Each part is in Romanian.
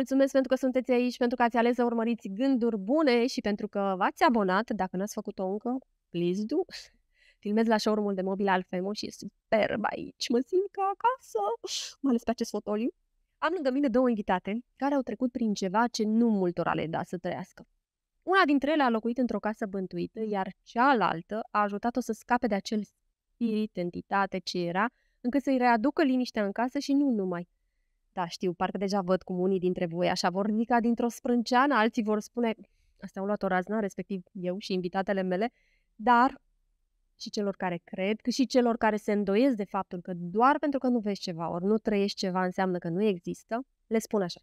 mulțumesc pentru că sunteți aici, pentru că ați ales să urmăriți gânduri bune și pentru că v-ați abonat. Dacă n-ați făcut-o încă, please do. Filmez la showroom-ul de mobil al Femo și e superb aici. Mă simt ca acasă, mai ales pe acest fotoliu. Am lângă mine două invitate care au trecut prin ceva ce nu multora le da să trăiască. Una dintre ele a locuit într-o casă bântuită, iar cealaltă a ajutat-o să scape de acel spirit, entitate ce era, încât să-i readucă liniștea în casă și nu numai – da, știu, parcă deja văd cum unii dintre voi așa vor ridica dintr-o sprânceană, alții vor spune, asta au luat o razna, respectiv eu și invitatele mele, dar și celor care cred, cât și celor care se îndoiesc de faptul că doar pentru că nu vezi ceva, ori nu trăiești ceva, înseamnă că nu există, le spun așa.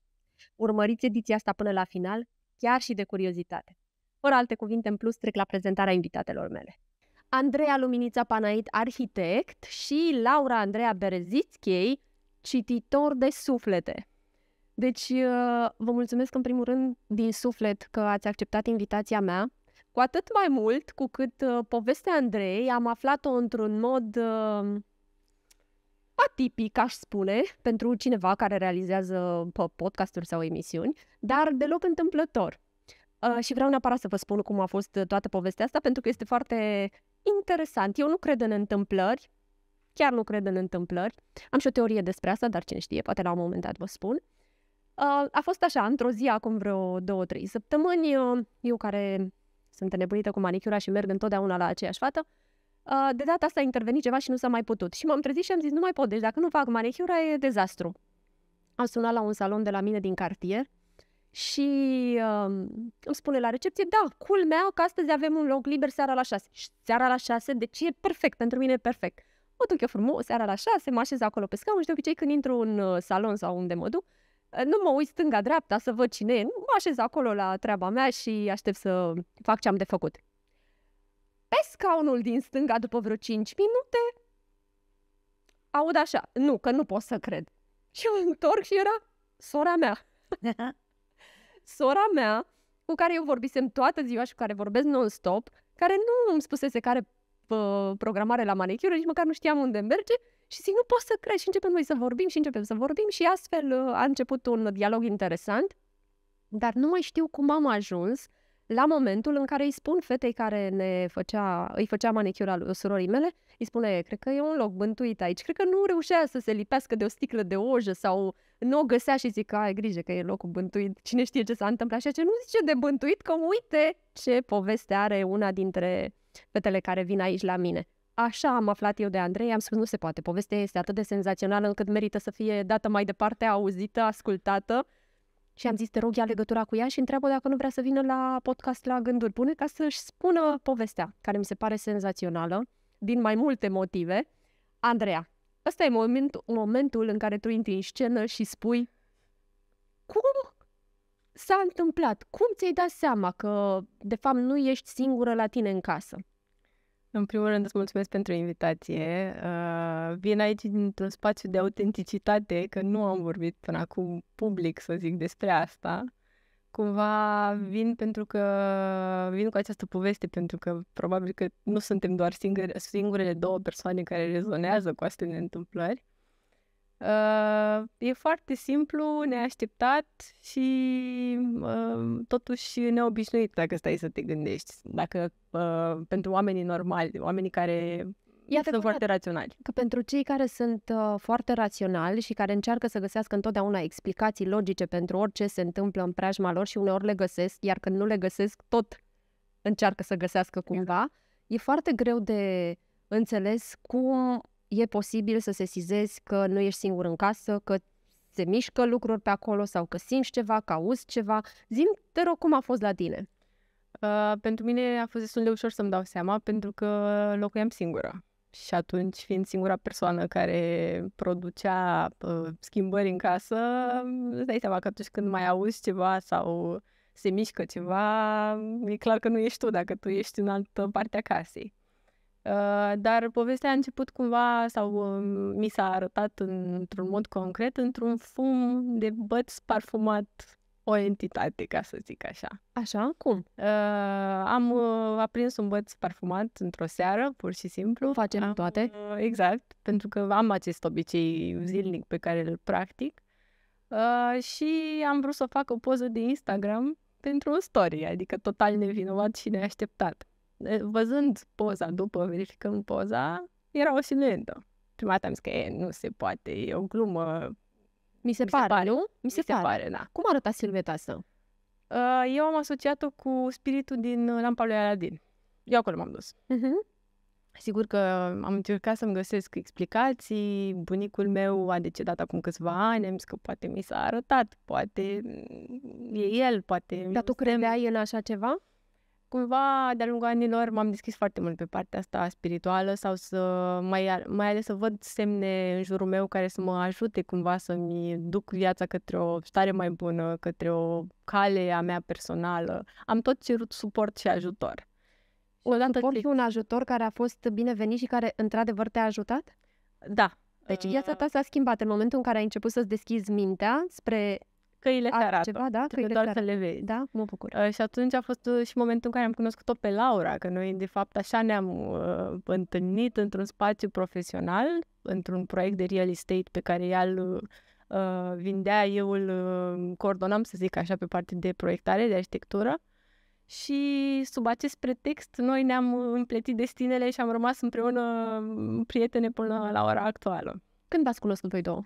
Urmăriți ediția asta până la final, chiar și de curiozitate. Fără alte cuvinte în plus, trec la prezentarea invitatelor mele. Andreea Luminița Panait, arhitect, și Laura Andreea Berezițchei, cititor de suflete. Deci, uh, vă mulțumesc în primul rând din suflet că ați acceptat invitația mea, cu atât mai mult cu cât uh, povestea Andrei am aflat-o într-un mod uh, atipic, aș spune, pentru cineva care realizează podcasturi sau emisiuni, dar deloc întâmplător. și vreau neapărat să vă spun cum a fost toată povestea asta, pentru că este foarte interesant. Eu nu cred în întâmplări, chiar nu cred în întâmplări. Am și o teorie despre asta, dar cine știe, poate la un moment dat vă spun. Uh, a fost așa, într-o zi, acum vreo două, trei săptămâni, uh, eu care sunt nebunită cu manicura și merg întotdeauna la aceeași fată, uh, de data asta a intervenit ceva și nu s-a mai putut. Și m-am trezit și am zis, nu mai pot, deci dacă nu fac manicura e dezastru. Am sunat la un salon de la mine din cartier și uh, îmi spune la recepție, da, culmea că astăzi avem un loc liber seara la șase. Și seara la șase. deci e perfect, pentru mine e perfect mă duc eu frumos, seara la șase, mă așez acolo pe scaun și de obicei când intru în uh, salon sau unde mă duc, uh, nu mă uit stânga-dreapta să văd cine e, mă așez acolo la treaba mea și aștept să fac ce am de făcut. Pe scaunul din stânga, după vreo 5 minute, aud așa, nu, că nu pot să cred. Și mă întorc și era sora mea. sora mea, cu care eu vorbisem toată ziua și cu care vorbesc non-stop, care nu îmi spusese care uh, programare la manicură, nici măcar nu știam unde merge. Și zic, nu pot să cred. Și începem noi să vorbim și începem să vorbim și astfel uh, a început un dialog interesant. Dar nu mai știu cum am ajuns la momentul în care îi spun fetei care ne făcea, îi făcea manicura surorii mele, îi spune, cred că e un loc bântuit aici, cred că nu reușea să se lipească de o sticlă de ojă sau nu o găsea și zic, ai grijă că e locul bântuit, cine știe ce s-a întâmplat și ce nu zice de bântuit, că uite ce poveste are una dintre fetele care vin aici la mine. Așa am aflat eu de Andrei, am spus nu se poate, povestea este atât de senzațională încât merită să fie dată mai departe, auzită, ascultată și am zis, te rog, ia legătura cu ea și întreabă dacă nu vrea să vină la podcast la Gânduri Bune ca să-și spună povestea, care mi se pare senzațională, din mai multe motive. Andreea, ăsta e moment, momentul în care tu intri în scenă și spui, cum s-a întâmplat? Cum ți-ai dat seama că, de fapt, nu ești singură la tine în casă? În primul rând, îți mulțumesc pentru invitație. Uh, vin aici dintr-un spațiu de autenticitate, că nu am vorbit până acum public, să zic, despre asta. Cumva vin pentru că vin cu această poveste pentru că probabil că nu suntem doar singure, singurele două persoane care rezonează cu astfel de întâmplări. Uh, e foarte simplu, neașteptat și uh, totuși neobișnuit dacă stai să te gândești. Dacă uh, pentru oamenii normali, oamenii care Iată sunt foarte raționali. Că pentru cei care sunt uh, foarte raționali și care încearcă să găsească întotdeauna explicații logice pentru orice se întâmplă în preajma lor și uneori le găsesc, iar când nu le găsesc, tot încearcă să găsească cumva, e foarte greu de înțeles cum e posibil să sesizezi că nu ești singur în casă, că se mișcă lucruri pe acolo sau că simți ceva, că auzi ceva. Zim, te rog, cum a fost la tine? Uh, pentru mine a fost destul de ușor să-mi dau seama pentru că locuiam singură. Și atunci, fiind singura persoană care producea uh, schimbări în casă, îți dai seama că atunci când mai auzi ceva sau se mișcă ceva, e clar că nu ești tu dacă tu ești în altă parte a casei. Uh, dar povestea a început cumva, sau um, mi s-a arătat într-un mod concret, într-un fum de băț parfumat o entitate, ca să zic așa. Așa? Cum? Uh, am uh, aprins un băț parfumat într-o seară, pur și simplu. Facem am, toate? Uh, exact, pentru că am acest obicei zilnic pe care îl practic. Uh, și am vrut să fac o poză de Instagram pentru o story, adică total nevinovat și neașteptat văzând poza după, verificând poza, era o siluetă. Prima dată am zis că e, nu se poate, e o glumă. Mi se, Mi pare, se pare, nu? Mi se, Mi se pare. pare, da. Cum arăta silueta asta? Uh, eu am asociat-o cu spiritul din Lampa lui Aladin. Eu acolo m-am dus. Uh-huh. Sigur că am încercat să-mi găsesc explicații. Bunicul meu a decedat acum câțiva ani, am zis că poate mi s-a arătat, poate mm, e el, poate... Dar tu credeai în așa ceva? cumva, de-a lungul anilor, m-am deschis foarte mult pe partea asta spirituală sau să mai, mai ales să văd semne în jurul meu care să mă ajute cumva să-mi duc viața către o stare mai bună, către o cale a mea personală. Am tot cerut suport și ajutor. Odată suport și un ajutor care a fost binevenit și care într-adevăr te-a ajutat? Da. Deci uh, viața ta s-a schimbat în momentul în care ai început să-ți deschizi mintea spre căile te arată. Ceva, da? Trebuie căile doar să le vezi. Da, mă bucur. Uh, și atunci a fost uh, și momentul în care am cunoscut-o pe Laura, că noi de fapt așa ne-am uh, întâlnit într-un spațiu profesional, într-un proiect de real estate pe care ea îl uh, vindea, eu îl uh, coordonam, să zic așa, pe partea de proiectare, de arhitectură. Și sub acest pretext noi ne-am uh, împletit destinele și am rămas împreună uh, prietene până la ora actuală. Când v-ați cunoscut voi două?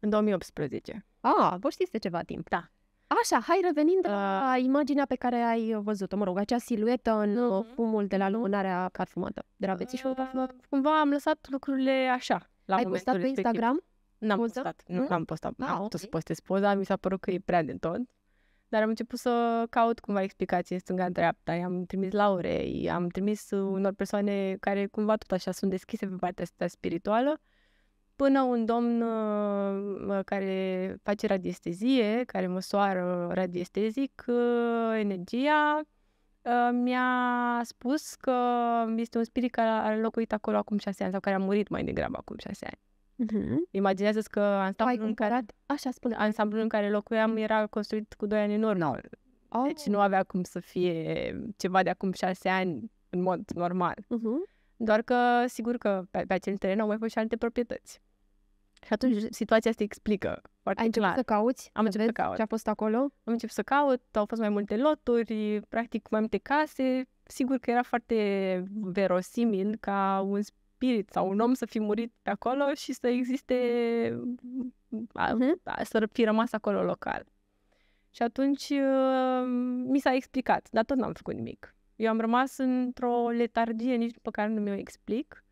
În 2018. Ah, vă știți de ceva timp. Da. Așa, hai revenind la uh, imaginea pe care ai văzut-o, mă rog, acea siluetă în uh-huh. fumul de la lumânarea parfumată, de la uh, parfumat. Cumva am lăsat lucrurile așa. La ai postat pe respectiv. Instagram? N-am postat, nu am postat. Ah, am okay. să postez poza, mi s-a părut că e prea de tot. Dar am început să caut cumva explicații în stânga-dreapta, i-am trimis Laurei, am trimis unor persoane care cumva tot așa sunt deschise pe partea asta spirituală până un domn uh, uh, care face radiestezie, care măsoară radiestezic uh, energia, mi-a spus că este un spirit care a locuit acolo acum șase ani sau care a murit mai degrabă acum șase ani. Mm-hmm. Imaginează-ți că ansamblul în care... Așa spune. Ansamblul în care locuiam era construit cu doi ani în urmă. No. Oh. Deci nu oh. avea cum să fie ceva de acum șase ani în mod normal. Mm-hmm. Doar că, sigur că pe, pe acel teren au mai fost și alte proprietăți. Și atunci situația se explică foarte Ai început clar. să cauți? Am să început să caut. Ce a fost acolo? Am început să caut, au fost mai multe loturi, practic mai multe case. Sigur că era foarte verosimil ca un spirit sau un om să fi murit pe acolo și să existe, uh-huh. să fi rămas acolo local. Și atunci uh, mi s-a explicat, dar tot n-am făcut nimic. Eu am rămas într-o letargie nici după care nu mi-o explic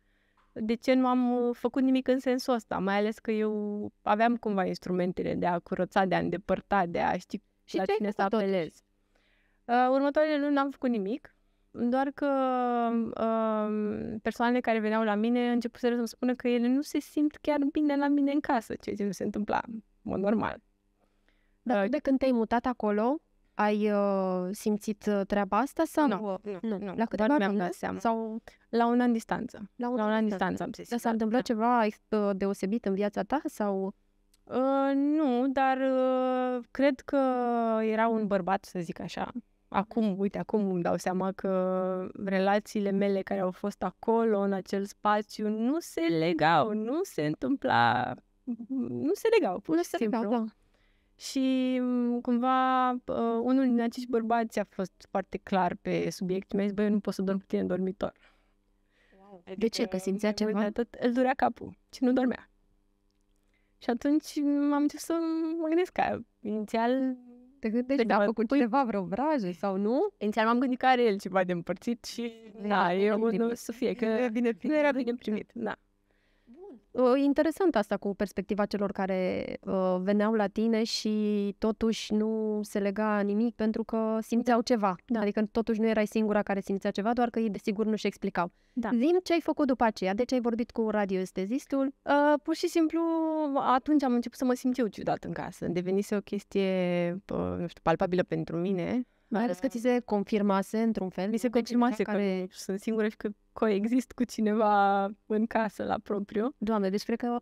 de ce nu am uh, făcut nimic în sensul ăsta, mai ales că eu aveam cumva instrumentele de a curăța, de a îndepărta, de a ști și la cine să apelez. Uh, următoarele luni n-am făcut nimic, doar că uh, persoanele care veneau la mine începuseră să-mi spună că ele nu se simt chiar bine la mine în casă, ceea ce nu se întâmpla, în mod normal. Dar uh, de când te-ai mutat acolo, ai uh, simțit uh, treaba asta sau nu? Nu, nu, nu. La câteva mi-am dat seama. Sau la un an distanță. La un, la un an distanță am zis. Dar s-a da, întâmplat da. ceva uh, deosebit în viața ta sau... Uh, nu, dar uh, cred că era un bărbat, să zic așa. Acum, uite, acum îmi dau seama că relațiile mele care au fost acolo, în acel spațiu, nu se legau, nu se întâmpla, nu se legau, pur și simplu. Da. Și mm, cumva uh, unul din acești bărbați a fost foarte clar pe subiect. Mi-a zis, băi, eu nu pot să dorm cu tine în dormitor. Wow. Adică de ce? Că simțea ceva? Tot, îl durea capul și nu dormea. Și atunci mm, am început să mă gândesc că inițial... Te gândești, dacă a făcut pui... ceva vreo vraje sau nu? Inițial m-am gândit că are el ceva de împărțit și... Da, eu nu să fie, că nu era bine primit. Da e interesant asta cu perspectiva celor care uh, veneau la tine și totuși nu se lega nimic pentru că da. simțeau ceva. Da. Adică totuși nu erai singura care simțea ceva, doar că ei desigur nu-și explicau. Da. Zim ce ai făcut după aceea, ce ai vorbit cu radioestezistul? Uh, pur și simplu atunci am început să mă simt eu ciudat în casă. Devenise o chestie, uh, nu știu, palpabilă pentru mine mai ales că ți se confirmase într-un fel. Mi se confirmase că sunt singură și că coexist cu cineva în casă la propriu. Doamne, deci cred că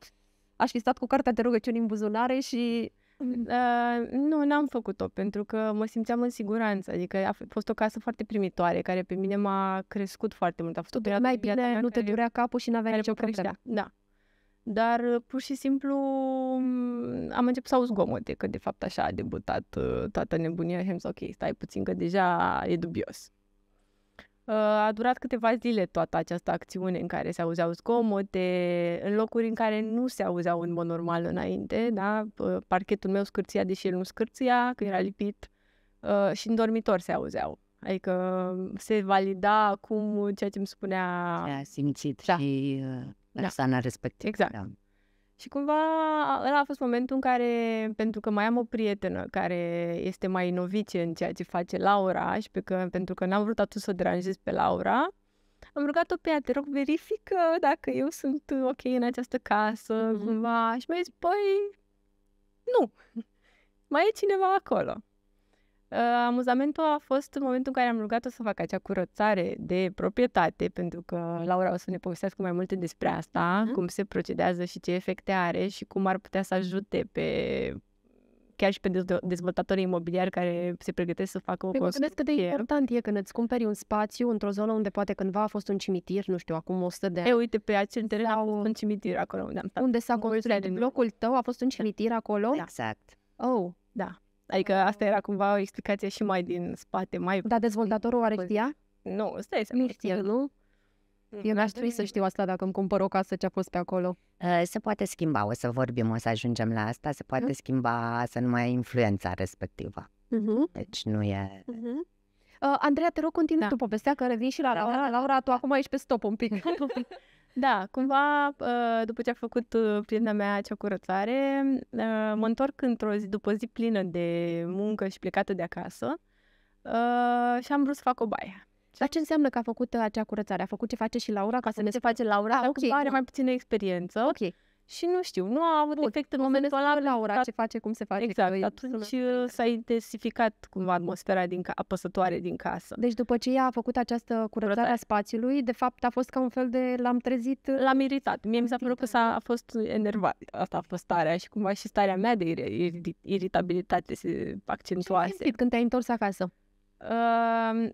aș fi stat cu cartea de rugăciuni în buzunare și... Mm. Uh, nu, n-am făcut-o pentru că mă simțeam în siguranță. Adică a fost o casă foarte primitoare care pe mine m-a crescut foarte mult. A fost o perioadă mai bine, nu te durea capul și n avea nicio problemă. Da, dar uh, pur și simplu mm, am început să aud zgomote, că de fapt așa a debutat uh, toată nebunia și am zis, ok, stai puțin că deja e dubios. Uh, a durat câteva zile toată această acțiune în care se auzeau zgomote, în locuri în care nu se auzeau în mod normal înainte, da? Parchetul meu scârția, deși el nu scârția, că era lipit, și în dormitor se auzeau. Adică se valida acum ceea ce îmi spunea... S-a simțit da. și da. persoana da. respectivă. Exact. Da. Și cumva ăla a fost momentul în care, pentru că mai am o prietenă care este mai novice în ceea ce face Laura și pe că, pentru că n-am vrut atunci să o deranjez pe Laura, am rugat-o pe ea, te rog, verifică dacă eu sunt ok în această casă, mm-hmm. cumva. Și mi-a zis, păi, nu, mai e cineva acolo. Uh, amuzamentul a fost în momentul în care am rugat-o să facă acea curățare de proprietate, pentru că uhm. Laura o să ne povestească mai multe despre uhm. asta, uh-huh. cum se procedează și ce efecte are și cum ar putea să ajute pe chiar și pe dezvoltatorii imobiliari care se pregătesc să facă o păi construcție. Gândesc cât de important e când îți cumperi un spațiu într-o zonă unde poate cândva a fost un cimitir, nu știu, acum 100 de ani. E, uite, pe acel teren sau... a fost un cimitir acolo unde am stat. Unde s-a construit blocul tău, a fost un cimitir acolo? Exact. Oh, da. Adică asta era cumva o explicație și mai din spate, mai... Dar dezvoltatorul oare păi, știa? Nu, stai să Nu știe, nu? Mm, Eu n aș da, trebui da, să da. știu asta dacă îmi cumpăr o casă ce a fost pe acolo. Uh, se poate schimba, o să vorbim, o să ajungem la asta, se poate schimba să nu mai influența respectivă. Uh-huh. Deci nu e... Uh-huh. Uh, Andreea, te rog, continuă da. tu povestea, că revin și la Laura. Laura, tu acum ești pe stop un pic. Da, cumva, ă, după ce a făcut ă, prietena mea acea curățare, ă, mă întorc într-o zi, după zi plină de muncă și plecată de acasă și am vrut să fac o baie. Dar ce înseamnă că a făcut acea curățare? A făcut ce face și Laura ca să ne se face Laura? Dar okay. are mai puțină experiență. Ok și nu știu, nu a avut Bun, efect în momentul ăla. la ora ce face, cum se face. Exact, că atunci uh, s-a intensificat cumva atmosfera din ca- apăsătoare din casă. Deci după ce ea a făcut această curățare a spațiului, de fapt a fost ca un fel de l-am trezit. Uh, l-am iritat. Mie mi s-a părut că s-a a fost enervat. Asta a fost starea și cumva și starea mea de ir- ir- iritabilitate se accentuase. Când te-ai întors acasă?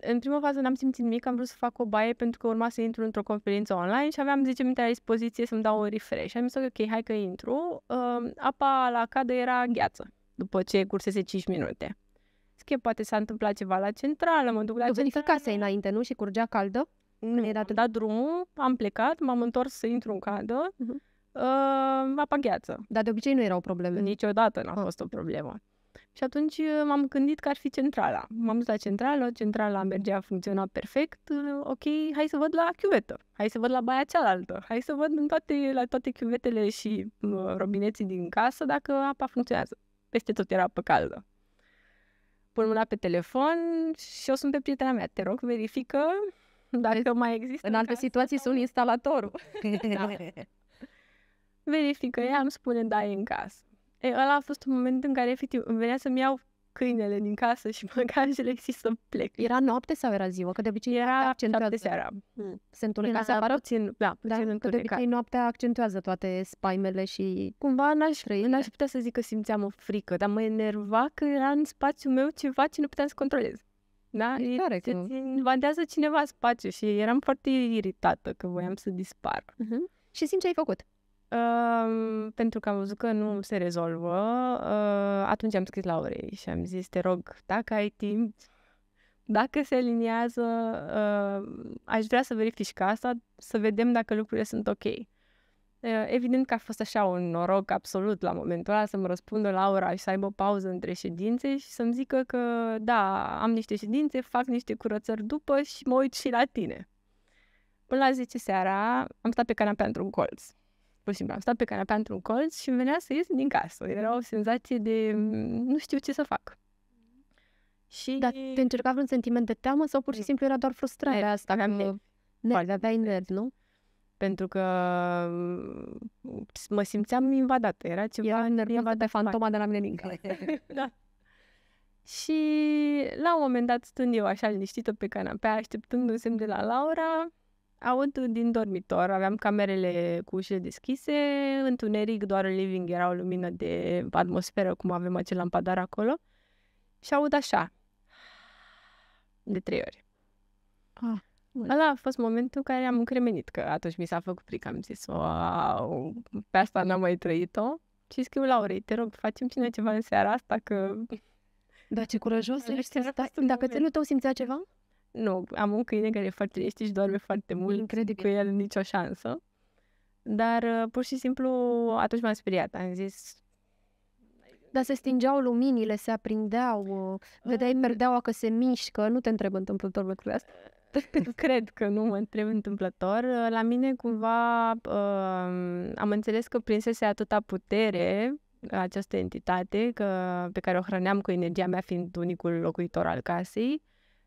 în prima fază n-am simțit nimic, am vrut să fac o baie pentru că urma să intru într-o conferință online și aveam 10 minute la dispoziție să-mi dau un refresh. am zis, ok, hai că intru. Uh, apa la cadă era gheață, după ce cursese 5 minute. Zic, poate s-a întâmplat ceva la centrală, mă duc la tu centrală. Tu înainte, nu? Și curgea caldă? Nu, era am dat drumul, am plecat, m-am întors să intru în cadă, uh-huh. uh, apa gheață. Dar de obicei nu erau probleme. Niciodată n-a ah. fost o problemă. Și atunci uh, m-am gândit că ar fi centrala. M-am dus la centrală, centrala mergea, funcționa perfect, uh, ok, hai să văd la chiuvetă, hai să văd la baia cealaltă, hai să văd în toate, la toate chiuvetele și uh, robineții din casă dacă apa funcționează. Peste tot era apă caldă. Pun mâna pe telefon și eu sunt pe prietena mea, te rog, verifică dacă mai există. În alte situații sunt instalatorul. da. Verifică ea, îmi spune da, e în casă. E, ăla a fost un moment în care efectiv îmi venea să-mi iau câinele din casă și bagajele și să plec. Era noapte sau era ziua? Că de obicei era accentuează. seara. Hmm. Se întuneca seara. Puțin, da, puțin da, că de obicei noaptea accentuează toate spaimele și cumva n-aș, n-aș putea să zic că simțeam o frică, dar mă enerva că era în spațiul meu ceva ce nu puteam să controlez. Da? Păi, e că... invadează cineva spațiu și eram foarte iritată că voiam să dispar. Uh-huh. Și simți ce ai făcut? pentru că am văzut că nu se rezolvă, uh, atunci am scris Laurei și am zis, te rog, dacă ai timp, dacă se aliniază, uh, aș vrea să verifici casa, să vedem dacă lucrurile sunt ok. Uh, evident că a fost așa un noroc absolut la momentul ăla să-mi răspundă Laura și să aibă o pauză între ședințe și să-mi zică că da, am niște ședințe, fac niște curățări după și mă uit și la tine. Până la 10 seara am stat pe canapea într-un colț pur și simplu am stat pe canapea într-un colț și îmi venea să ies din casă. Era o senzație de mm, nu știu ce să fac. Și... Dar te încerca vreun sentiment de teamă sau pur și simplu era doar frustrarea asta? Aveam Ne... nervi. Aveai nervi, nu? Pentru că mm, mă simțeam invadată. Era ceva era nervioasă de fantoma de la mine din da. Și la un moment dat, stând eu așa liniștită pe canapea, așteptând un semn de la Laura, aud din dormitor, aveam camerele cu ușile deschise, întuneric, doar în living era o lumină de atmosferă, cum avem acel lampadar acolo, și aud așa, de trei ori. Ah, Ăla a fost momentul în care am încremenit, că atunci mi s-a făcut frică, am zis, wow, pe asta n-am mai trăit-o. Și scriu orei, te rog, facem cine ceva în seara asta, că... Da, ce curajos ești să stai. Dacă țelul tău simțea ceva? Nu, am un câine care e foarte liniștit și doarme foarte mult. cred Cu el nicio șansă. Dar uh, pur și simplu atunci m-am speriat. Am zis, dar se stingeau luminile, se aprindeau, uh, vedeai merdeaua că se mișcă. Nu te întreb întâmplător lucrurile astea. Cred că nu mă întreb întâmplător. Uh, la mine cumva uh, am înțeles că prinsese atâta putere această entitate că, pe care o hrăneam cu energia mea fiind unicul locuitor al casei,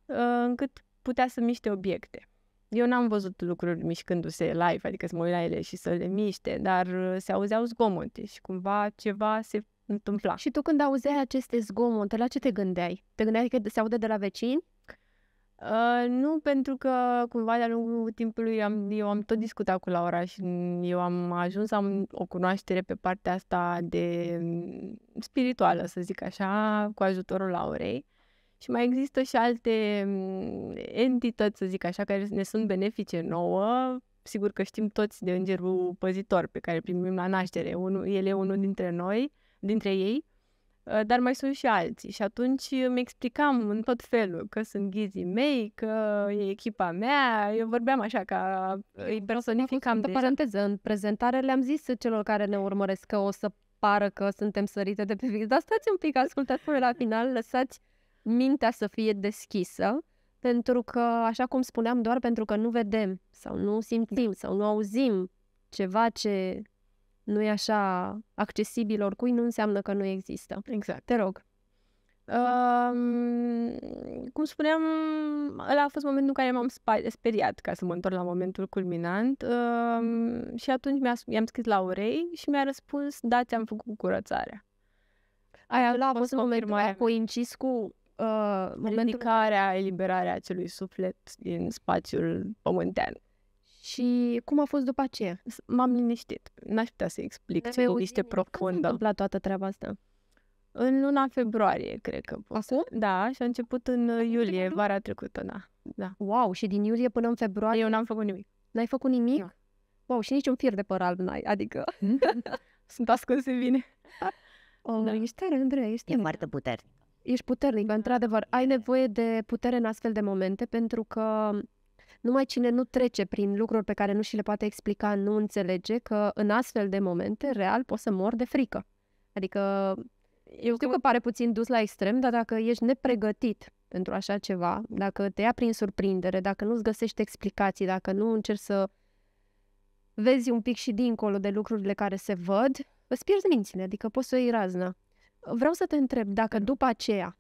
Uh, încât putea să miște obiecte. Eu n-am văzut lucruri mișcându-se live, adică să mă la ele și să le miște, dar uh, se auzeau zgomote și cumva ceva se întâmpla. Și tu când auzeai aceste zgomote, la ce te gândeai? Te gândeai că se aude de la vecini? Uh, nu, pentru că cumva de-a lungul timpului am, eu am tot discutat cu Laura și eu am ajuns, am o cunoaștere pe partea asta de mm, spirituală, să zic așa, cu ajutorul Laurei. Și mai există și alte mm, entități, să zic așa, care ne sunt benefice nouă. Sigur că știm toți de îngerul păzitor pe care îl primim la naștere. Unul, el e unul dintre noi, dintre ei, ă, dar mai sunt și alții. Și atunci îmi explicam în tot felul că sunt ghizii mei, că e echipa mea. Eu vorbeam așa ca păi, îi personificam. De paranteză, în prezentare le-am zis celor care ne urmăresc că o să pară că suntem sărite de pe fix. Dar stați un pic, ascultați până la final, lăsați mintea să fie deschisă, pentru că, așa cum spuneam, doar pentru că nu vedem sau nu simțim da. sau nu auzim ceva ce nu e așa accesibil oricui, nu înseamnă că nu există. Exact. Te rog. Um, cum spuneam, ăla a fost momentul în care m-am speriat, ca să mă întorc la momentul culminant. Um, și atunci mi-a, i-am scris la urei și mi-a răspuns, da, ți-am făcut curățarea. Aia a fost, fost momentul, a coincis cu uh, ridicarea, eliberarea acelui suflet din spațiul pământean. Și cum a fost după aceea? M-am liniștit. N-aș putea să explic ce liniște profundă. La a toată treaba asta? În luna februarie, cred că. Acum? Da, și a început în Acum iulie, trecut? vara trecută, da. da. Wow, și din iulie până în februarie? Eu n-am făcut nimic. N-ai făcut nimic? Nu. Wow, și nici un fir de păr alb n-ai, adică... Sunt ascunse bine. O, da. ești tare, Andreea, ești tare. E foarte puternic ești puternic. Într-adevăr, ai nevoie de putere în astfel de momente pentru că numai cine nu trece prin lucruri pe care nu și le poate explica, nu înțelege că în astfel de momente, real, poți să mor de frică. Adică, eu știu că pare puțin dus la extrem, dar dacă ești nepregătit pentru așa ceva, dacă te ia prin surprindere, dacă nu-ți găsești explicații, dacă nu încerci să vezi un pic și dincolo de lucrurile care se văd, îți pierzi mințile, adică poți să iei razna. Vreau să te întreb dacă după aceea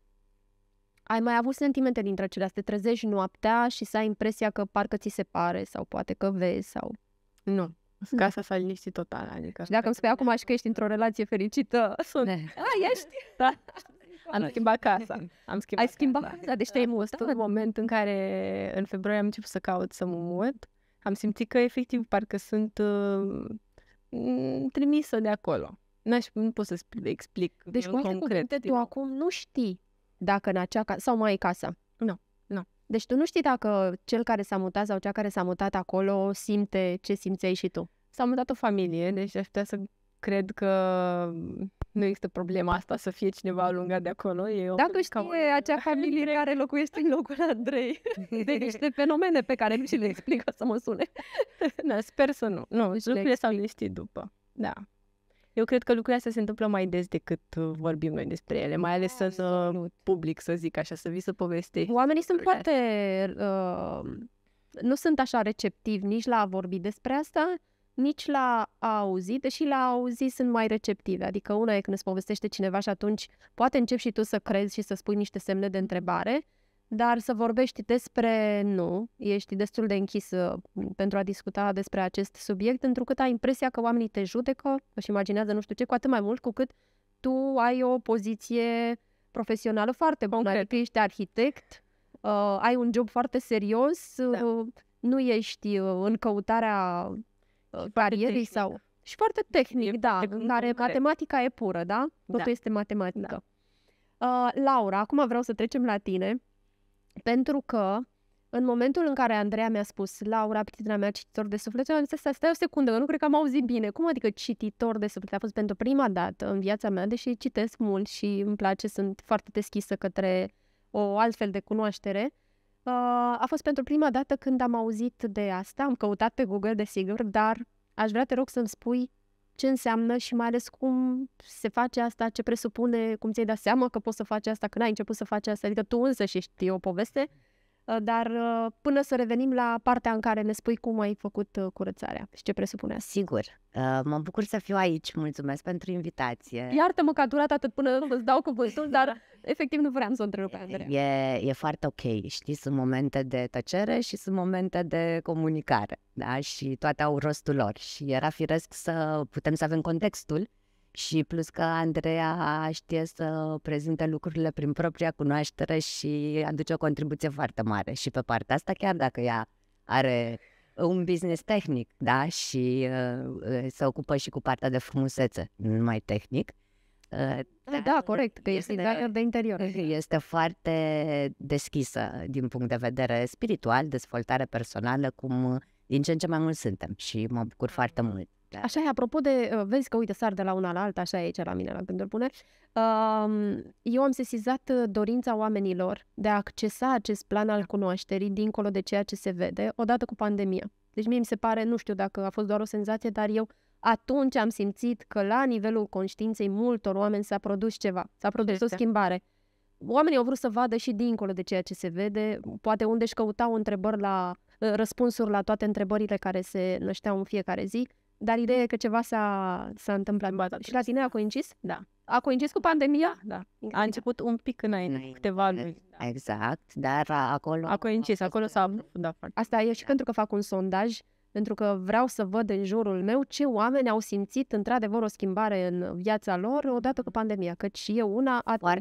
ai mai avut sentimente dintre acelea, să te trezești noaptea și să ai impresia că parcă ți se pare sau poate că vezi sau... Nu. Casa s-a liniștit total, adică... Și dacă îmi spui acum și că ești într-o relație fericită, sunt... A, ah, ești? Da. Am schimbat casa. Am schimbat Ai schimbat casa, casa. deci da. te-ai mutat? Da. În moment în care în februarie am început să caut să mă mut, am simțit că efectiv parcă sunt uh, trimisă de acolo. N-aș, nu pot să explic Deci, cu alte cuvinte, tu acum nu știi dacă în acea casă, sau mai e casa. Nu, nu. Deci tu nu știi dacă cel care s-a mutat sau cea care s-a mutat acolo simte ce simțeai și tu. S-a mutat o familie, deci aș putea să cred că nu există problema asta să fie cineva alungat de acolo. E o Dacă știe ca... acea familie care locuiește în locul Andrei, de niște fenomene pe care nu și le explică să mă sune. da, sper să nu. Nu, deci, lucrurile s-au liniștit după. Da. Eu cred că lucrurile astea se întâmplă mai des decât uh, vorbim noi despre ele, mai ales în uh, public, să zic așa, să vii să povestești. Oamenii sunt foarte... Uh, nu sunt așa receptivi nici la a vorbi despre asta, nici la a auzi, deși la a auzi sunt mai receptive. Adică una e când îți povestește cineva și atunci poate începi și tu să crezi și să spui niște semne de întrebare, dar să vorbești despre nu, ești destul de închis uh, pentru a discuta despre acest subiect, întrucât ai impresia că oamenii te judecă, își imaginează nu știu ce, cu atât mai mult cu cât tu ai o poziție profesională foarte bună, adică ești arhitect, uh, ai un job foarte serios, da. uh, nu ești uh, în căutarea uh, sau... Și foarte tehnic, e, da, în care matematica e pură, da? da. Totul da. este matematică. Da. Uh, Laura, acum vreau să trecem la tine. Pentru că în momentul în care Andreea mi-a spus, Laura, prietena mea, cititor de suflet, am zis, stai o secundă, că nu cred că am auzit bine. Cum adică cititor de suflet? A fost pentru prima dată în viața mea, deși citesc mult și îmi place, sunt foarte deschisă către o altfel de cunoaștere. Uh, a fost pentru prima dată când am auzit de asta, am căutat pe Google, desigur, dar aș vrea, te rog, să-mi spui ce înseamnă și mai ales cum se face asta, ce presupune, cum ți-ai dat seama că poți să faci asta, când ai început să faci asta, adică tu însă știi o poveste Uh, dar uh, până să revenim la partea în care ne spui cum ai făcut uh, curățarea și ce presupunea. Sigur. Mă bucur să fiu aici. Mulțumesc pentru invitație. Iartă-mă că a durat atât până îți dau cuvântul, dar efectiv nu vreau să o întrerup Andreea. E, e foarte ok. Știi, sunt momente de tăcere și sunt momente de comunicare. Da? Și toate au rostul lor. Și era firesc să putem să avem contextul și plus că Andreea știe să prezinte lucrurile prin propria cunoaștere și aduce o contribuție foarte mare și pe partea asta, chiar dacă ea are un business tehnic, da, și uh, uh se ocupă și cu partea de frumusețe, nu numai tehnic. Uh, da, da, corect, că este designer de interior. Uh, este foarte deschisă din punct de vedere spiritual, dezvoltare personală, cum din ce în ce mai mult suntem și mă bucur foarte ah. mult. Da. Așa e, apropo de, uh, vezi că uite, sar de la una la alta, așa e aici la mine la gânduri bune, eu am sesizat uh, dorința oamenilor de a accesa acest plan al cunoașterii dincolo de ceea ce se vede, odată cu pandemia. Deci mie mi se pare, nu știu dacă a fost doar o senzație, dar eu atunci am simțit că la nivelul conștiinței multor oameni s-a produs ceva, s-a produs o exact. schimbare. Oamenii au vrut să vadă și dincolo de ceea ce se vede, poate unde își căutau întrebări la, uh, răspunsuri la toate întrebările care se nășteau în fiecare zi dar ideea e că ceva s-a, s-a întâmplat. Bata, și la tine a coincis? Da. A coincis cu pandemia? Da. A început un pic înainte, câteva exact. luni. Da. Exact, dar acolo... A coincis, acolo s-a da, Asta e și da. pentru că fac un sondaj, pentru că vreau să văd în jurul meu ce oameni au simțit într-adevăr o schimbare în viața lor odată cu pandemia, căci și eu una a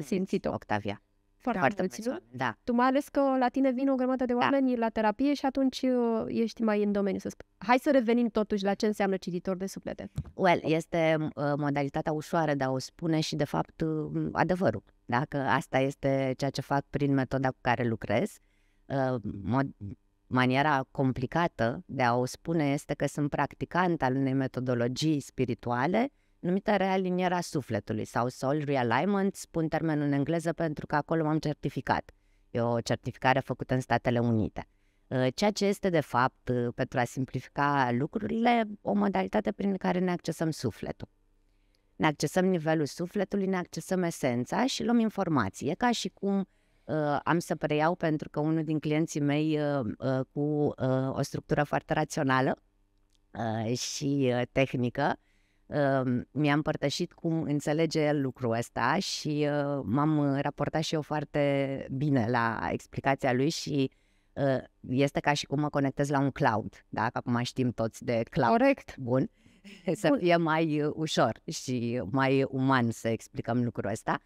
simțit-o. Octavia, foarte, da, foarte Da. Tu mai ales că la tine vin o grămadă de da. oameni da. la terapie și atunci uh, ești mai în domeniu să spui. Hai să revenim totuși la ce înseamnă cititor de suflete. Well, este uh, modalitatea ușoară de a o spune și de fapt uh, adevărul. Dacă asta este ceea ce fac prin metoda cu care lucrez, uh, mod- maniera complicată de a o spune este că sunt practicant al unei metodologii spirituale numită realinierea sufletului sau soul realignment, spun termenul în engleză pentru că acolo m-am certificat. E o certificare făcută în Statele Unite. Uh, ceea ce este, de fapt, uh, pentru a simplifica lucrurile, o modalitate prin care ne accesăm sufletul. Ne accesăm nivelul sufletului, ne accesăm esența și luăm informație, ca și cum uh, am să preiau pentru că unul din clienții mei uh, uh, cu uh, o structură foarte rațională uh, și uh, tehnică mi-a împărtășit cum înțelege el lucrul ăsta și uh, m-am uh, raportat și eu foarte bine la explicația lui și uh, este ca și cum mă conectez la un cloud, da? Că acum știm toți de cloud. Corect. Bun. Să fie mai ușor și mai uman să explicăm lucrul ăsta.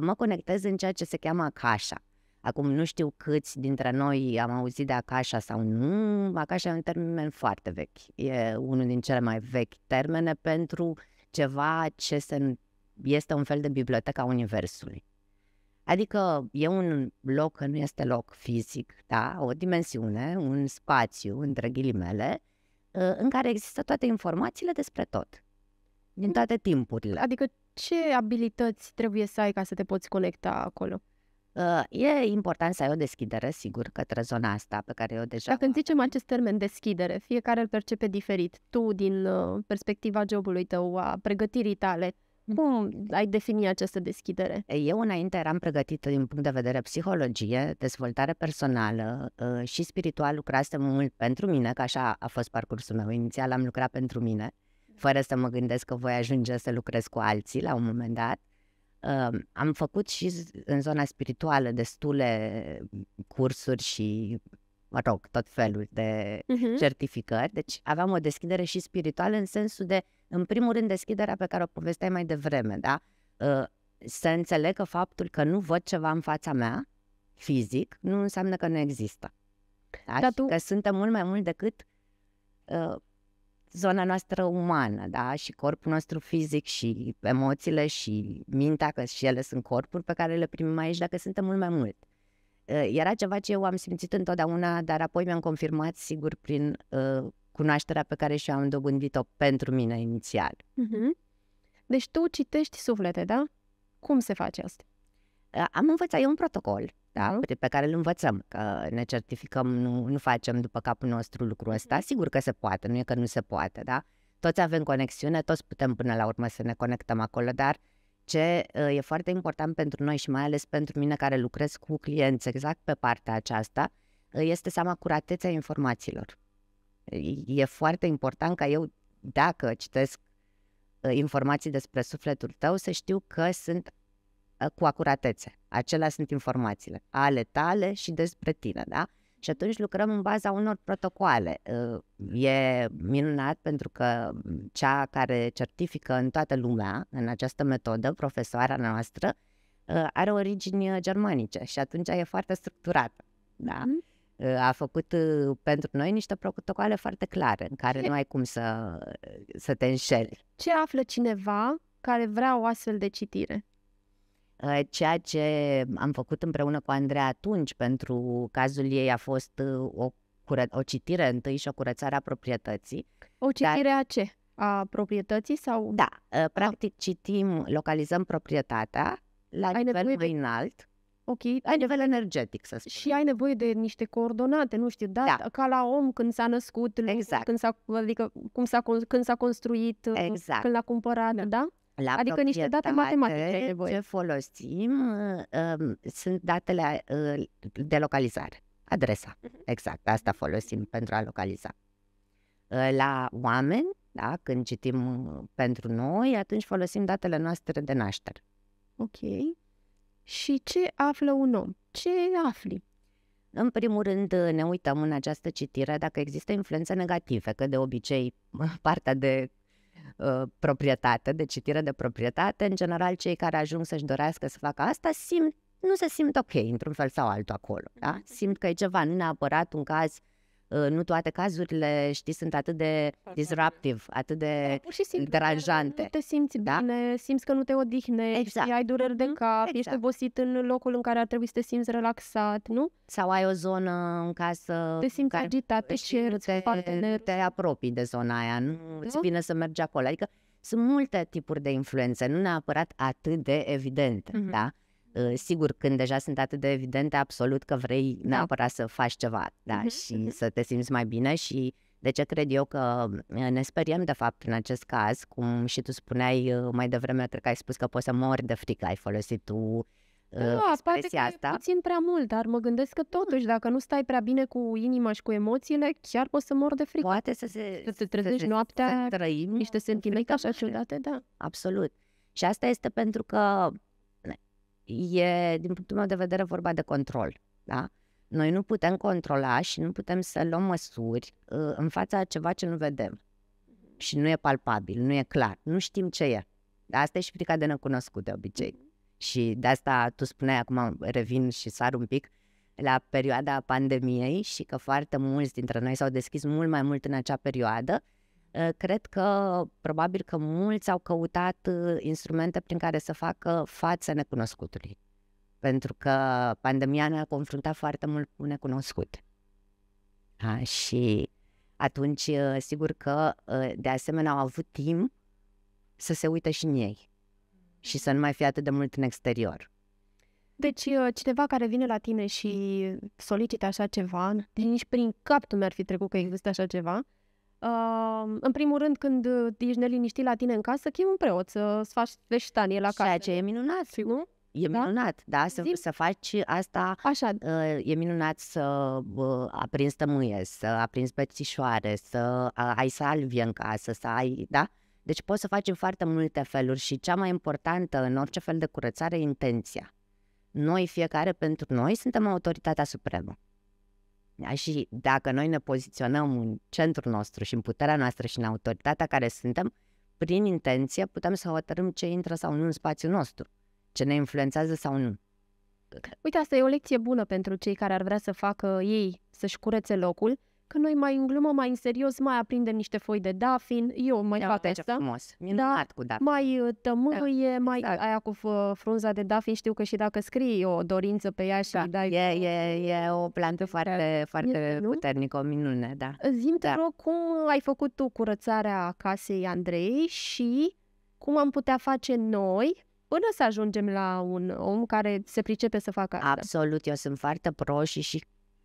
Mă conectez în ceea ce se cheamă cașa. Acum nu știu câți dintre noi am auzit de Acașa sau nu. Acașa e un termen foarte vechi. E unul din cele mai vechi termene pentru ceva ce se, este un fel de biblioteca Universului. Adică e un loc, nu este loc fizic, da? o dimensiune, un spațiu, între ghilimele, ă, în care există toate informațiile despre tot, din mm. toate timpurile. Adică ce abilități trebuie să ai ca să te poți colecta acolo? Ă, e important să ai o deschidere, sigur, către zona asta pe care eu deja... Dacă zicem acest termen deschidere, fiecare îl percepe diferit. Tu, din ă, perspectiva jobului tău, a pregătirii tale, mm. cum ai defini această deschidere? Eu înainte eram pregătită din punct de vedere psihologie, dezvoltare personală ă, și spiritual. Lucrasem mult pentru mine, că așa a fost parcursul meu. Inițial am lucrat pentru mine, fără să mă gândesc că voi ajunge să lucrez cu alții la un moment dat. Am făcut și în zona spirituală destule mm, cursuri și, mă rog, tot felul de uh-huh. certificări. Deci aveam o deschidere și spirituală în sensul de, în primul rând, deschiderea pe care o povesteai mai devreme, da? Ă, să înțeleg că faptul că nu văd ceva în fața mea, fizic, nu înseamnă că nu există. Da? Dar tu... Că suntem mult mai mult decât ă, zona noastră umană, da? Și corpul nostru fizic și emoțiile și mintea, că și ele sunt corpuri pe care le primim aici dacă suntem mult mai mult. Ă, era ceva ce eu am simțit întotdeauna, dar apoi mi-am confirmat, sigur, prin uh, cunoașterea pe care și am dobândit-o pentru mine inițial. Uh-huh. Deci tu citești suflete, da? Cum se face asta? Am învățat, e un protocol da? pe care îl învățăm, că ne certificăm, nu, nu facem după capul nostru lucrul ăsta. Mhm. Sigur că se poate, nu e că nu se poate, da? Toți avem conexiune, toți putem până la urmă să ne conectăm acolo, dar ce ă, e foarte important pentru noi și mai ales pentru mine care lucrez cu clienți exact pe partea aceasta, ă, este să am informațiilor. E foarte important ca eu, dacă citesc ă, informații despre sufletul tău, să știu că sunt Ă, cu acuratețe. Acelea sunt informațiile ale tale și despre tine, da? Și atunci lucrăm în baza unor protocoale. Ă, e minunat pentru că cea care certifică în toată lumea în această metodă, profesoara noastră, ă, are origini germanice și atunci e foarte structurată. Da? Mhm. A făcut pentru noi niște protocoale foarte clare, în care nu ai cum să, să te înșeli. Ce află cineva care vrea o astfel de citire? Ă, ceea ce am făcut împreună cu Andrei atunci pentru cazul ei a fost ă, o, cură- o citire întâi și o curățare a proprietății. O citire dar... a ce? A proprietății sau? Da, ă, practic a... citim, localizăm proprietatea la ai nivel mai de... înalt. Ok. Ai nivel energetic, să spun. Și ai nevoie de niște coordonate, nu știu, da, da. ca la om când s-a născut, exact. când s-a, adică cum s-a, când s-a construit, exact. când l-a cumpărat, da? da? la adică niște date matematice Voi. ce folosim uh, sunt datele uh, de localizare, adresa, exact, asta folosim pentru a localiza. Uh, la oameni, da, când citim pentru noi, atunci folosim datele noastre de naștere. Ok. Și ce află un om? Ce afli? În primul rând, ne uităm în această citire dacă există influențe negative, că de obicei partea de Uh, proprietate, de citire de proprietate, în general cei care ajung să-și dorească să facă asta simt, nu se simt ok într-un fel sau altul acolo. Da? Mm-hmm. Simt că e ceva, nu neapărat un caz uh, Ă, nu toate cazurile, știi, sunt atât de disruptive, atât de da, pur și simplu, da, deranjante. Nu te simți da? bine, simți că nu te odihnești, exact. ai dureri de mm-hmm. cap, exact. ești obosit în locul în care ar trebui să te simți relaxat, nu? Sau ai o zonă în casă... Te simți care agitat, te cerți, te, te apropii de zona aia, nu? da? Îți vine să mergi acolo. Adică sunt multe tipuri de influențe, nu neapărat atât de evidente, mm-hmm. da? sigur, când deja sunt atât de evidente, absolut că vrei da. neapărat să faci ceva da, uh-huh. și să te simți mai bine și de ce cred eu că ne speriem de fapt în acest caz, cum și tu spuneai uh, mai devreme, cred că ai spus că poți să mori de frică, ai folosit tu da, uh, poate că asta. puțin prea mult, dar mă gândesc că totuși, dacă nu stai prea bine cu inima și cu emoțiile, chiar poți să mor de frică. Poate să se... Să te trezești să noaptea, să trăim niște sentimente așa ciudate, da. Absolut. Și asta este pentru că e, din punctul meu de vedere, vorba de control. Da? Noi nu putem controla și nu putem să luăm măsuri uh, în fața ceva ce nu vedem. Mm-hmm. Și nu e palpabil, nu e clar, nu știm ce e. Dar asta e și frica de necunoscut de obicei. Mm-hmm. Și de asta tu spuneai, acum revin și sar un pic, la perioada pandemiei și că foarte mulți dintre noi s-au deschis mult mai mult în acea perioadă Ă, cred că probabil că mulți au căutat ă, instrumente prin care să facă față necunoscutului, pentru că pandemia ne-a confruntat foarte mult cu necunoscut. Da? Și atunci, ă, sigur că, de asemenea, au avut timp să se uită și în ei și să nu mai fie atât de mult în exterior. Deci cineva care vine la tine și solicită așa ceva, nici prin cap nu mi-ar fi trecut că există așa ceva, în primul rând, când uh, ești neliniștit la tine în casă, chem un preot să, faci veștanie la casă. Ceea ce e minunat, nu? E da? minunat, da, să, să faci asta. Așa. Uh, e minunat să uh, aprinzi tămâie, să aprinzi pățișoare, să uh, ai salvie în casă, să ai, da? Deci poți să faci în foarte multe feluri și cea mai importantă în orice fel de curățare e intenția. Noi, fiecare pentru noi, suntem autoritatea supremă. Și dacă noi ne poziționăm în centrul nostru și în puterea noastră și în autoritatea care suntem, prin intenție putem să hotărâm ce intră sau nu în spațiul nostru, ce ne influențează sau nu. Uite, asta e o lecție bună pentru cei care ar vrea să facă ei, să-și curețe locul că noi mai în glumă, mai în serios, mai aprindem niște foi de dafin, eu mai da, fac deci asta. frumos, minunat da, cu dafin. Mai uh, tămâie, da, mai exact. aia cu uh, frunza de dafin, știu că și dacă scrii o dorință pe ea și da. dai... E, e, e o plantă exact. foarte, da. foarte este, puternică, o minune, da. Zim, te da. rog, cum ai făcut tu curățarea casei Andrei și cum am putea face noi până să ajungem la un om care se pricepe să facă asta. Absolut, eu sunt foarte pro și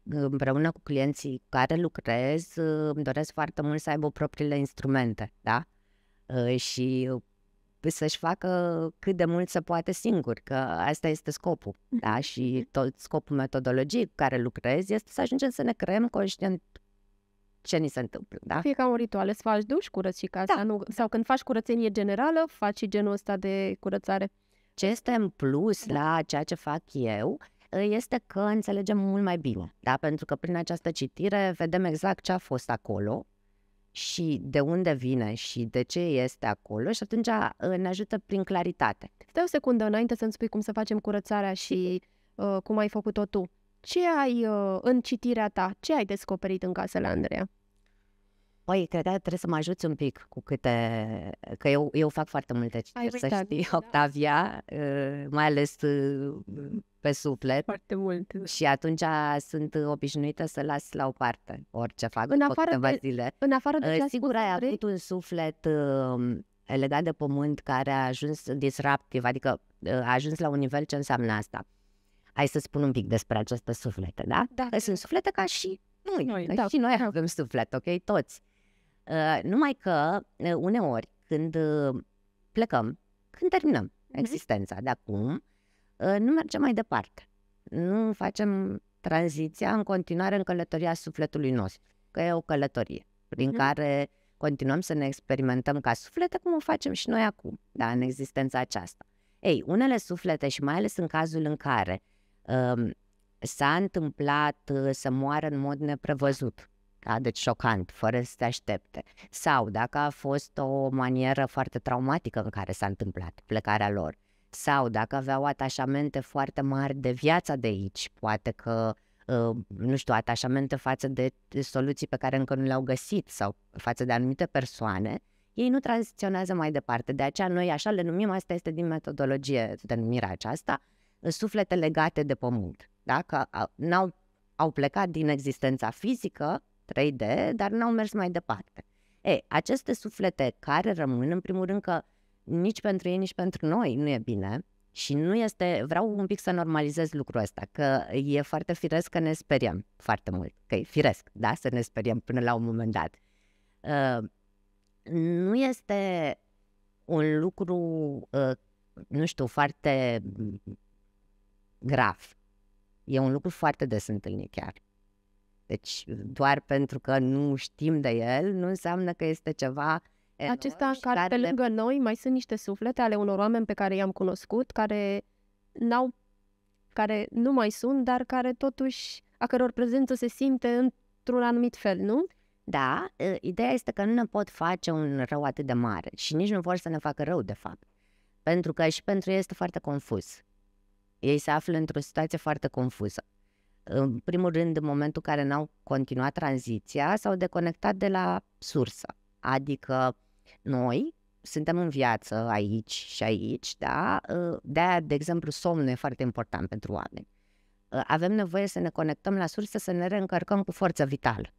împreună cu clienții cu care lucrez, îmi doresc foarte mult să aibă propriile instrumente, da? Și să-și facă cât de mult se poate singur, că asta este scopul, da? Și tot scopul metodologiei cu care lucrez este să ajungem să ne creăm conștient ce ni se întâmplă, da? Fie ca un ritual, să faci duș, curăț și casa, da. nu, sau când faci curățenie generală, faci și genul ăsta de curățare. Ce este în plus da. la ceea ce fac eu este că înțelegem mult mai bine, da? pentru că prin această citire vedem exact ce a fost acolo și de unde vine și de ce este acolo și atunci ne ajută prin claritate. Stai o secundă înainte să-mi spui cum să facem curățarea și uh, cum ai făcut-o tu. Ce ai uh, în citirea ta? Ce ai descoperit în la Andreea? Păi, cred că trebuie să mă ajuți un pic cu câte... Că eu, eu fac foarte multe citiri, să știi, da. Octavia, uh, mai ales uh, pe suflet. Foarte mult. Da. Și atunci sunt obișnuită să las la o parte orice fac în afară de, zile. În afară de uh, Sigur, ai avut avut un suflet uh, legat de pământ care a ajuns disruptiv, adică uh, a ajuns la un nivel ce înseamnă asta. Hai să spun un pic despre aceste suflete, da? Da. Că sunt suflete ca și noi. noi da. Și noi da. avem suflet, ok? Toți. Uh, numai că uh, uneori când uh, plecăm, când terminăm mm-hmm. existența de acum, Ă, nu mergem mai departe. Nu facem tranziția în continuare în călătoria sufletului nostru, că e o călătorie prin uh-huh. care continuăm să ne experimentăm ca suflete cum o facem și noi acum, da, în existența aceasta. Ei, unele suflete și mai ales în cazul în care um, s-a întâmplat ă, să moară în mod neprevăzut, da? deci șocant, fără să te aștepte, sau dacă a fost o manieră foarte traumatică în care s-a întâmplat plecarea lor, sau dacă aveau atașamente foarte mari de viața de aici, poate că ă, nu știu, atașamente față de soluții pe care încă nu le-au găsit sau față de anumite persoane, ei nu tranziționează mai departe. De aceea noi așa le numim, asta este din metodologie denumirea aceasta, suflete legate de pământ. Dacă n-au, au plecat din existența fizică, 3D, dar n-au mers mai departe. E aceste suflete care rămân, în primul rând că nici pentru ei, nici pentru noi nu e bine. Și nu este, vreau un pic să normalizez lucrul ăsta, că e foarte firesc că ne speriem foarte mult, că e firesc, da, să ne speriem până la un moment dat. Uh, nu este un lucru, uh, nu știu, foarte mm, grav. E un lucru foarte des întâlnit chiar. Deci doar pentru că nu știm de el, nu înseamnă că este ceva uh, acesta care pe lângă noi mai sunt niște suflete ale unor oameni pe care i-am cunoscut, care n-au care nu mai sunt, dar care totuși, a căror prezență se simte într-un anumit fel, nu? Da, ideea este că nu ne pot face un rău atât de mare și nici nu vor să ne facă rău, de fapt. Pentru că și pentru ei este foarte confuz. Ei se află într-o situație foarte confuză. În primul rând, în momentul în care n-au continuat tranziția, s-au deconectat de la sursă. Adică noi suntem în viață aici și aici, da? Ă, de-aia, de exemplu, somnul e foarte important pentru oameni. Ă, avem nevoie să ne conectăm la sursă, să ne reîncărcăm cu forță vitală.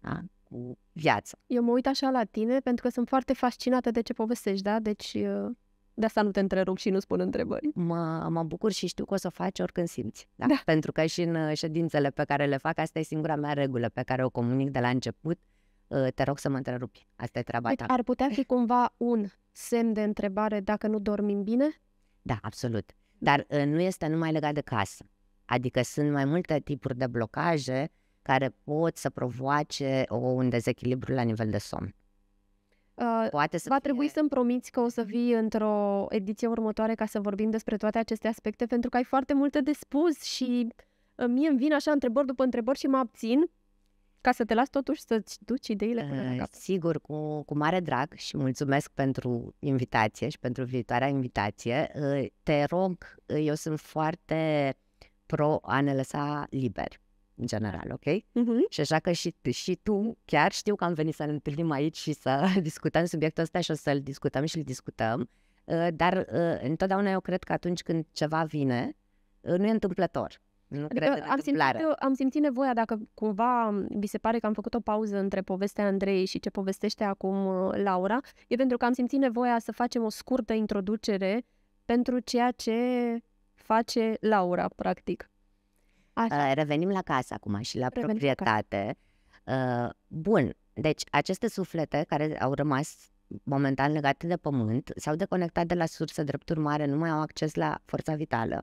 Da? Cu viață. Eu mă uit așa la tine pentru că sunt foarte fascinată de ce povestești, da? Deci ă, de asta nu te întrerup și nu spun întrebări. Mă, mă bucur și știu că o să o faci oricând simți. Da? da. Pentru că și în uh, ședințele pe care le fac, asta e singura mea regulă pe care o comunic de la început Ă, te rog să mă întrerupi. Asta e treaba deci ta. Ar putea fi cumva un semn de întrebare dacă nu dormim bine? Da, absolut. Dar ă, nu este numai legat de casă. Adică sunt mai multe tipuri de blocaje care pot să provoace un dezechilibru la nivel de somn. Uh, Poate să va fie... trebui să-mi promiți că o să vii într-o ediție următoare ca să vorbim despre toate aceste aspecte, pentru că ai foarte multe de spus și mie îmi vin așa întrebări după întrebări și mă abțin ca să te las totuși să-ți duci ideile până la cap. Sigur, cu, cu mare drag și mulțumesc pentru invitație și pentru viitoarea invitație. Te rog, eu sunt foarte pro a ne lăsa liberi în general, ok? Uh-huh. Și așa că și, și tu, chiar știu că am venit să ne întâlnim aici și să discutăm subiectul ăsta și o să-l discutăm și-l discutăm, dar întotdeauna eu cred că atunci când ceva vine, nu e întâmplător. Nu adică, adică am, simțit, am simțit nevoia, dacă cumva vi se pare că am făcut o pauză între povestea Andrei și ce povestește acum uh, Laura, e pentru că am simțit nevoia să facem o scurtă introducere pentru ceea ce face Laura, practic. Așa. Ă, revenim la casă acum și la Revenim proprietate. La ă, bun, deci aceste suflete care au rămas momentan legate de pământ s-au deconectat de la sursă, drept urmare nu mai au acces la forța vitală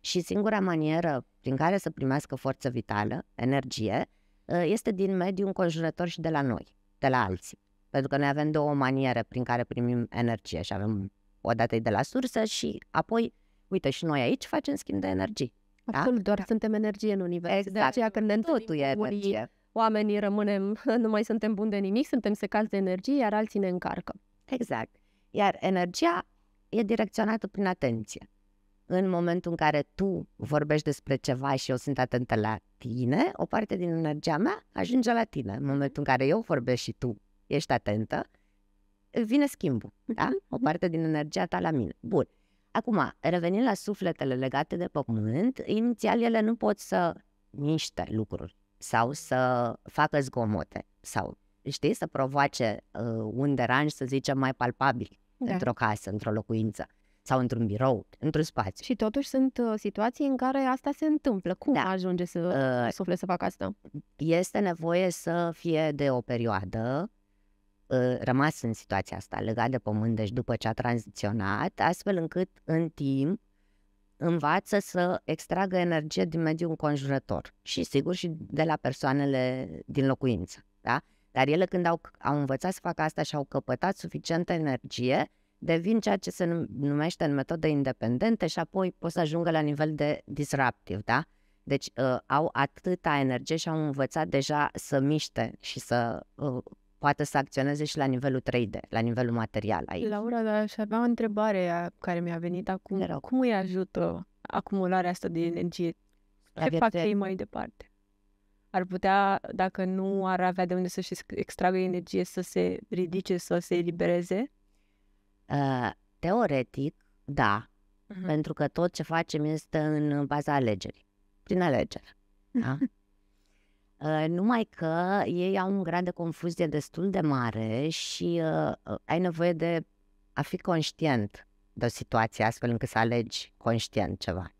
și singura manieră prin care să primească forță vitală, energie, ă, este din mediul înconjurător și de la noi, de la alții. Pentru că noi avem două maniere prin care primim energie și avem o dată de la sursă și apoi, uite, și noi aici facem schimb de energie. Da? Absolut, da? doar da. suntem energie în univers. Exact. De aceea când ne Totul e energie. oamenii rămânem, nu mai suntem buni de nimic, suntem secați de energie, iar alții ne încarcă. Exact. Iar energia e direcționată prin atenție în momentul în care tu vorbești despre ceva și eu sunt atentă la tine, o parte din energia mea ajunge la tine. În momentul în care eu vorbesc și tu ești atentă, vine schimbul, mhm, da? O mhm. parte din energia ta la mine. Bun. Acum, revenind la sufletele legate de pământ, inițial ele nu pot să miște lucruri sau să facă zgomote sau, știi, să provoace uh, un deranj, să zicem, mai palpabil da. într-o casă, într-o locuință sau într-un birou, într-un spațiu. Și totuși sunt uh, situații în care asta se întâmplă. Cum da. ajunge să uh, sufle să facă asta? Este nevoie să fie de o perioadă uh, rămas în situația asta, legat de pământ, deci după ce a tranziționat, astfel încât în timp învață să extragă energie din mediul înconjurător și sigur și de la persoanele din locuință. Da? Dar ele când au, au învățat să facă asta și au căpătat suficientă energie, devin ceea ce se numește în metodă independentă și apoi pot să ajungă la nivel de disruptiv, da? Deci uh, au atâta energie și au învățat deja să miște și să uh, poată să acționeze și la nivelul 3D, la nivelul material aici. Laura, dar aș avea o întrebare care mi-a venit mm-hmm. acum. Cum îi ajută acumularea asta de energie? La Ce fac ei mai departe? Ar putea, dacă nu ar avea de unde să-și extragă energie, să se ridice, să se elibereze? Uh, teoretic, da, uh-huh. pentru că tot ce facem este în baza alegerii, prin alegere. Da? Uh, numai că ei au un grad de confuzie destul de mare și uh, uh, ai nevoie de a fi conștient de o situație astfel încât să alegi conștient ceva.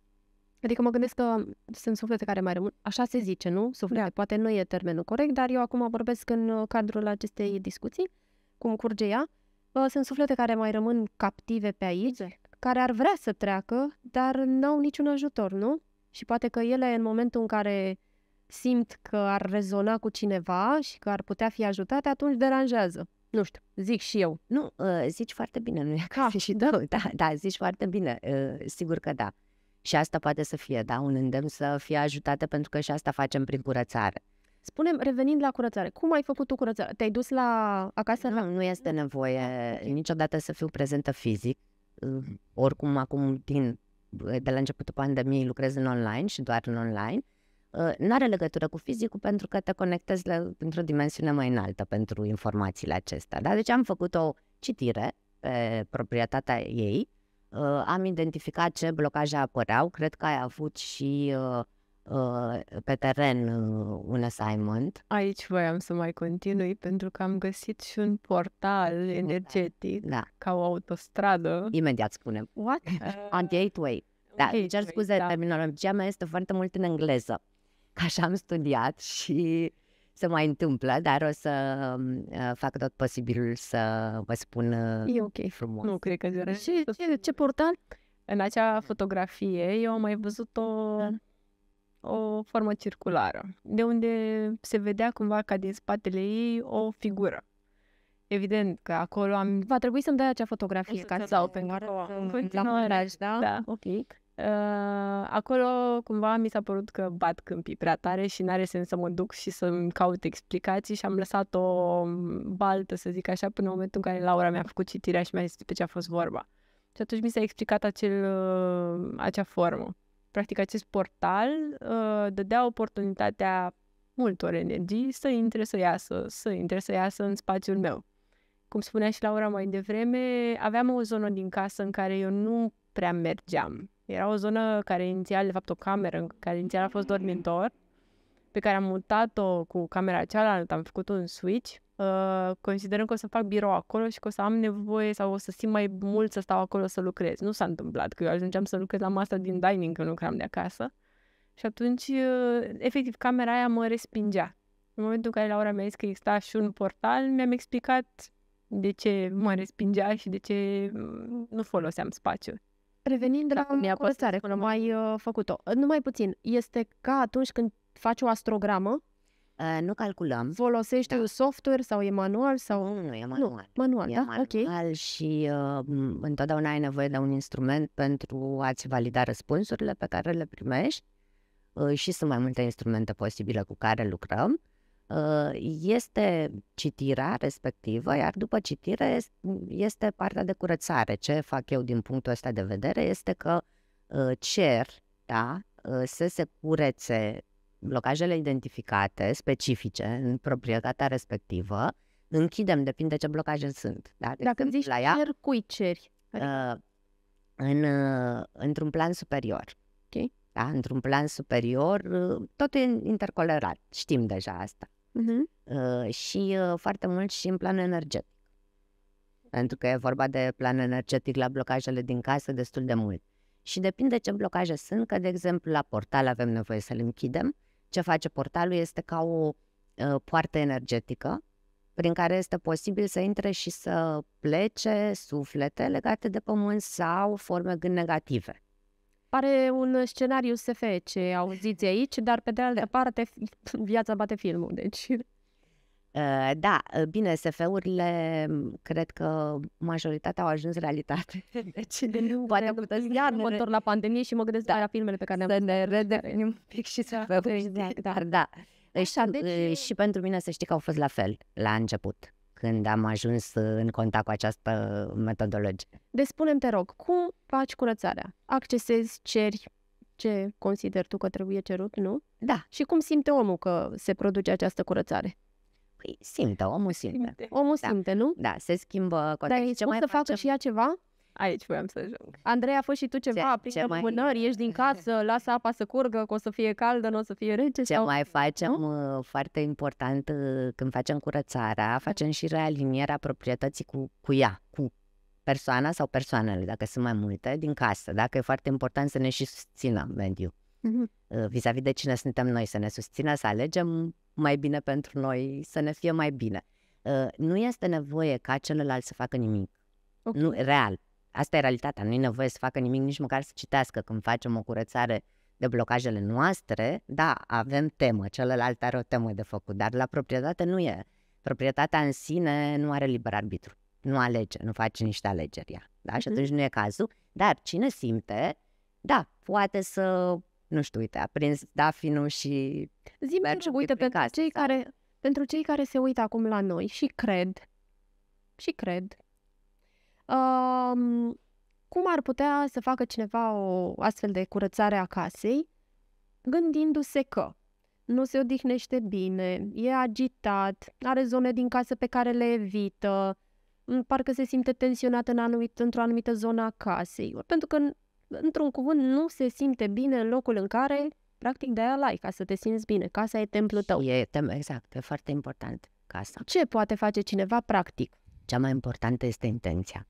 Adică mă gândesc că sunt suflete care mai rămân, așa se zice, nu? Suflete, da. poate nu e termenul corect, dar eu acum vorbesc în cadrul acestei discuții, cum curge ea. Sunt suflete care mai rămân captive pe aici, exact. care ar vrea să treacă, dar n-au niciun ajutor, nu? Și poate că ele, în momentul în care simt că ar rezona cu cineva și că ar putea fi ajutate, atunci deranjează. Nu știu, zic și eu. Nu, ă, zici foarte bine, nu e ca da. și da. da, da, zici foarte bine, ă, sigur că da. Și asta poate să fie, da, un îndemn să fie ajutate pentru că și asta facem prin curățare. Spunem, revenind la curățare, cum ai făcut tu curățare? Te-ai dus la acasă? Nu, nu este nevoie ah, niciodată să fiu prezentă fizic. Oricum, acum, din, de la începutul pandemiei, lucrez în online și doar în online. Nu are legătură cu fizicul pentru că te conectezi la, într-o dimensiune mai înaltă pentru informațiile acestea. Da? Deci am făcut o citire pe proprietatea ei, am identificat ce blocaje apăreau, cred că ai avut și uh, Uh, pe teren uh, un assignment. Aici voiam să mai continui pentru că am găsit și un portal energetic da. ca o autostradă. Imediat spunem. What? A uh, gateway. Da, gateway, cer scuze, da. terminologia mea este foarte mult în engleză. Că așa am studiat și se mai întâmplă, dar o să um, fac tot posibilul să vă spun E okay. frumos. Nu cred că... Și ce, ce portal? În acea fotografie eu am mai văzut o... Da o formă circulară, de unde se vedea cumva ca din spatele ei o figură. Evident că acolo am... Va trebui să-mi dai acea fotografie ca o pe care la da? da. Ok. Uh, acolo cumva mi s-a părut că bat câmpii prea tare și n-are sens să mă duc și să-mi caut explicații și am lăsat o baltă, să zic așa, până în momentul în care Laura mi-a făcut citirea și mi-a zis pe ce a fost vorba. Și atunci mi s-a explicat acel, uh, acea formă practic acest portal uh, dădea oportunitatea multor energii să intre, să iasă, să intre, să iasă în spațiul meu. Cum spunea și Laura mai devreme, aveam o zonă din casă în care eu nu prea mergeam. Era o zonă care inițial, de fapt o cameră, care inițial a fost mm. dormitor, pe care am mutat-o cu camera cealaltă, am făcut un switch Uh, considerăm că o să fac birou acolo și că o să am nevoie sau o să simt mai mult să stau acolo să lucrez. Nu s-a întâmplat că eu ajungeam să lucrez la masa din dining când lucram de acasă. Și atunci, uh, efectiv, camera aia mă respingea. În momentul în care Laura mi-a zis că exista și un portal, mi-am explicat de ce mă respingea și de ce mm, nu foloseam spațiul. Revenind la mi-a curățare, cum uh, făcut-o, numai puțin, este ca atunci când faci o astrogramă Uh, nu calculăm. Folosești da. software sau e manual? sau Nu, nu e manual. Nu, manual, e da? manual okay. și uh, întotdeauna ai nevoie de un instrument pentru a-ți valida răspunsurile pe care le primești uh, și sunt mai multe instrumente posibile cu care lucrăm. Uh, este citirea respectivă, iar după citire este partea de curățare. Ce fac eu din punctul ăsta de vedere este că uh, cer da, uh, să se curețe blocajele identificate, specifice, în proprietatea respectivă, închidem, depinde ce blocaje sunt. Da? De deci Dacă zici la ea, cer, cui ceri? Adică uh, în, uh, într-un plan superior. Okay. Da? Într-un plan superior, uh, tot e intercolerat, știm deja asta. Uh-huh. Uh, și uh, foarte mult și în plan energetic. Pentru că e vorba de plan energetic la blocajele din casă destul de mult. Și depinde ce blocaje sunt, că, de exemplu, la portal avem nevoie să l închidem, ce face portalul este ca o ă, poartă energetică prin care este posibil să intre și să plece suflete legate de pământ sau forme gând negative. Pare un scenariu SF ce auziți aici, dar pe de altă da. parte viața bate filmul, deci... Ă, da, ă, bine, SF-urile cred că majoritatea au ajuns realitate. Deci, nu poate am putea să mă întorc la pandemie și mă gândesc da. la filmele pe care am Să ne redevenim un pic și să da, exact, dar da. Deci, Așa, deci... Și pentru mine să știi că au fost la fel la început, când am ajuns în contact cu această metodologie. Deci spunem te rog, cum faci curățarea? Accesezi, ceri, ce consideri tu că trebuie cerut, nu? Da. Și cum simte omul că se produce această curățare? Păi simtă, omul simte. simte. Omul da. simte, nu? Da, se schimbă contextul. Dar ce mai să facem? și ea ceva? Aici voiam să ajung. Andrei, a fost și tu ceva, ce, prin ce mai... mânări, ieși din casă, lasă apa să curgă, că o să fie caldă, nu o să fie rece. Ce sau... mai facem, nu? Uh, foarte important, uh, când facem curățarea, da. facem și realinierea proprietății cu, cu ea, cu persoana sau persoanele, dacă sunt mai multe, din casă. Dacă e foarte important să ne și susțină mediul. Mm-hmm. Vis-a-vis de cine suntem noi, să ne susțină, să alegem mai bine pentru noi, să ne fie mai bine. Uh, nu este nevoie ca celălalt să facă nimic. Okay. Nu, real. Asta e realitatea. Nu e nevoie să facă nimic, nici măcar să citească când facem o curățare de blocajele noastre. Da, avem temă, celălalt are o temă de făcut, dar la proprietate nu e. Proprietatea în sine nu are liber arbitru. Nu alege, nu face niște alegeri Da? Uh-huh. Și mhm. atunci nu e cazul. Dar cine simte, da, poate să nu știu, uite, a prins dafinul și... zi merge uite, pe pentru, cei sau... care, pentru cei care se uită acum la noi și cred, și cred, um, cum ar putea să facă cineva o astfel de curățare a casei, gândindu-se că nu se odihnește bine, e agitat, are zone din casă pe care le evită, parcă se simte tensionat în anumit, într-o anumită zonă a casei, pentru că într-un cuvânt, nu se simte bine în locul în care, mhm. practic, de-aia l-ai, ca să te simți bine. Casa e templul tău. E, exact, e foarte important casa. Ce poate face cineva practic? Cea mai importantă este intenția.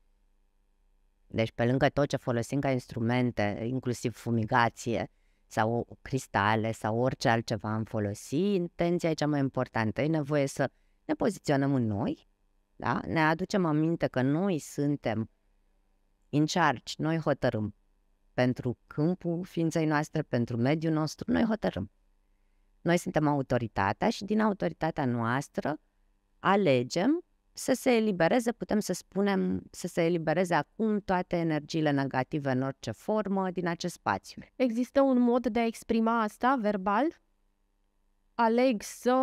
Deci, pe lângă tot ce folosim ca instrumente, inclusiv fumigație sau cristale sau orice altceva am folosi, intenția e cea mai importantă. E nevoie să ne poziționăm în noi, da? ne aducem aminte că noi suntem in charge, noi hotărâm pentru câmpul ființei noastre, pentru mediul nostru, noi hotărâm. Noi suntem autoritatea și din autoritatea noastră alegem să se elibereze, putem să spunem, să se elibereze acum toate energiile negative în orice formă din acest spațiu. Există un mod de a exprima asta verbal? Aleg să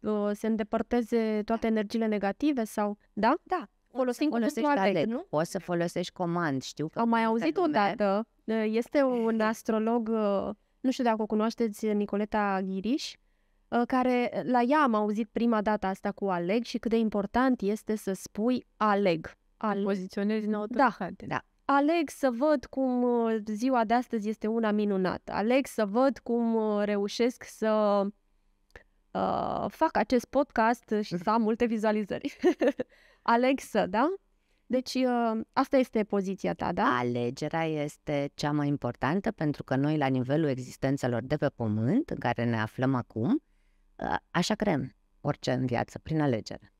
uh, se îndepărteze toate energiile negative sau... Da? Da. Folosim folosești aleg, aleg, nu? Poți să folosești comand, știu. Că Am mai auzit o dată. Eh, este un astrolog, eh, nu știu dacă o cunoașteți, Nicoleta Ghiriș, eh, care la ea am auzit prima dată asta cu aleg și cât de important este să spui aleg. aleg. Poziționezi în Da, da. Aleg să văd cum ziua de astăzi este una minunată. Aleg să văd cum reușesc să uh, fac acest podcast și să am multe vizualizări. aleg să, da? Deci uh, asta este poziția ta, da? Alegerea este cea mai importantă pentru că noi la nivelul existențelor de pe pământ, în care ne aflăm acum, uh, așa creăm orice în viață, prin alegere.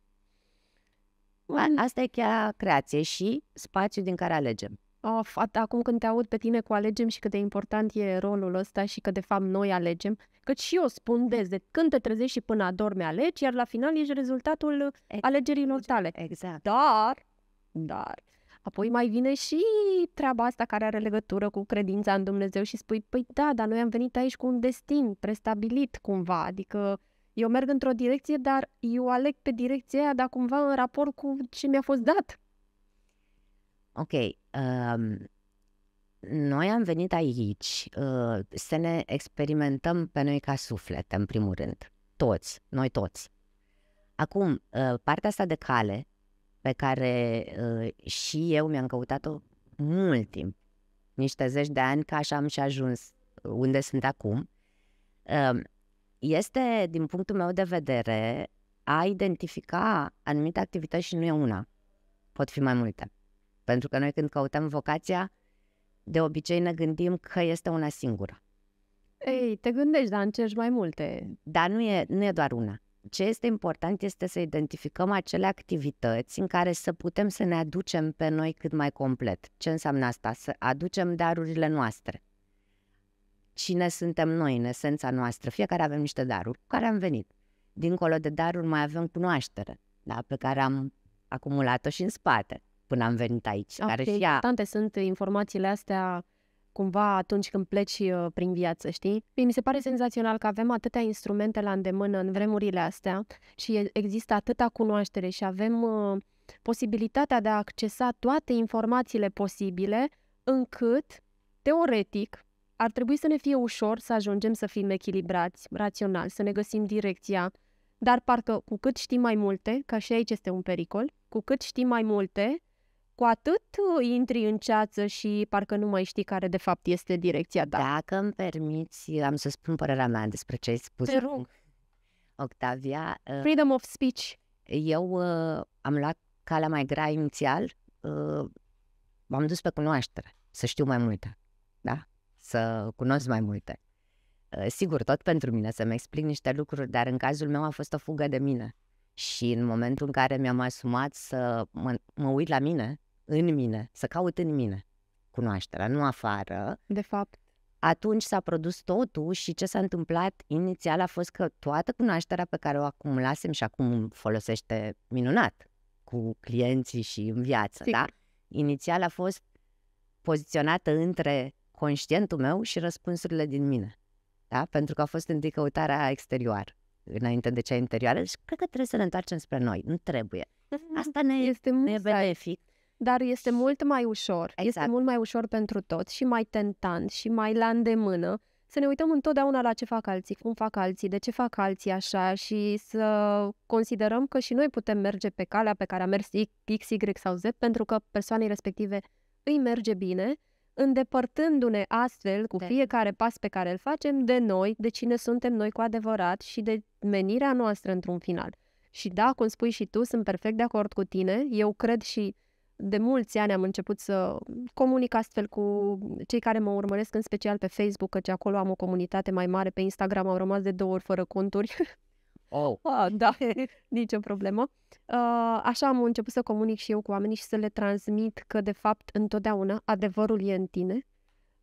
Asta e chiar creație și spațiul din care alegem. Of, acum când te aud pe tine cu alegem și cât de important e rolul ăsta și că de fapt noi alegem, că și eu spun des, de când te trezești și până adormi alegi, iar la final ești rezultatul exact. alegerilor tale. Exact. Dar dar apoi mai vine și treaba asta care are legătură cu credința în Dumnezeu și spui, păi da, dar noi am venit aici cu un destin prestabilit cumva, adică eu merg într-o direcție, dar eu aleg pe direcția aia, dar cumva în raport cu ce mi-a fost dat. Ok. Um, noi am venit aici uh, să ne experimentăm pe noi ca suflet, în primul rând. Toți, noi toți. Acum, uh, partea asta de cale pe care uh, și eu mi-am căutat-o mult timp, niște zeci de ani, ca așa am și ajuns uh, unde sunt acum, uh, este, din punctul meu de vedere, a identifica anumite activități și nu e una. Pot fi mai multe. Pentru că noi când căutăm vocația, de obicei ne gândim că este una singură. Ei, te gândești, dar încerci mai multe. Dar nu e, nu e doar una ce este important este să identificăm acele activități în care să putem să ne aducem pe noi cât mai complet. Ce înseamnă asta? Să aducem darurile noastre. Cine suntem noi în esența noastră? Fiecare avem niște daruri cu care am venit. Dincolo de daruri mai avem cunoaștere, da? pe care am acumulat-o și în spate până am venit aici. Okay, care și ea... importante sunt informațiile astea cumva atunci când pleci uh, prin viață, știi? Mi se pare mhm. senzațional că avem atâtea instrumente la îndemână în vremurile astea și există atâta cunoaștere și avem uh, posibilitatea de a accesa toate informațiile posibile, încât, teoretic, ar trebui să ne fie ușor să ajungem să fim echilibrați, rațional, să ne găsim direcția, dar parcă cu cât știm mai multe, ca și aici este un pericol, cu cât știm mai multe, cu atât uh, intri în ceață și parcă nu mai știi care de fapt este direcția ta. Dacă îmi permiți, am să spun părerea mea despre ce ai spus. Te rog. Octavia. Uh, Freedom of speech. Eu uh, am luat calea mai grea inițial. Uh, m-am dus pe cunoaștere, să știu mai multe, da? Să cunosc mai multe. Uh, sigur, tot pentru mine să-mi explic niște lucruri, dar în cazul meu a fost o fugă de mine. Și în momentul în care mi-am asumat să mă, mă uit la mine în mine, să caut în mine cunoașterea, nu afară. De fapt. Atunci s-a produs totul și ce s-a întâmplat inițial a fost că toată cunoașterea pe care o acumulasem și acum folosește minunat cu clienții și în viață, Sigur. da? Inițial a fost poziționată între conștientul meu și răspunsurile din mine. Da? Pentru că a fost întâi căutarea exterioară înainte de cea interioară și deci, cred că trebuie să ne întoarcem spre noi. Nu trebuie. Asta ne este ne benefic dar este mult mai ușor. Exact. Este mult mai ușor pentru toți și mai tentant și mai la îndemână să ne uităm întotdeauna la ce fac alții, cum fac alții, de ce fac alții așa și să considerăm că și noi putem merge pe calea pe care a mers X, Y sau Z pentru că persoanei respective îi merge bine, îndepărtându-ne astfel cu de. Da. fiecare pas pe care îl facem de noi, de cine suntem noi cu adevărat și de menirea noastră într-un final. Și da, cum spui și tu, sunt perfect de acord cu tine, eu cred și de mulți ani am început să comunic astfel cu cei care mă urmăresc, în special pe Facebook, căci acolo am o comunitate mai mare, pe Instagram au rămas de două ori fără conturi. Oh. Ah, da, nicio problemă. Ah, așa am început să comunic și eu cu oamenii și să le transmit că, de fapt, întotdeauna adevărul e în tine,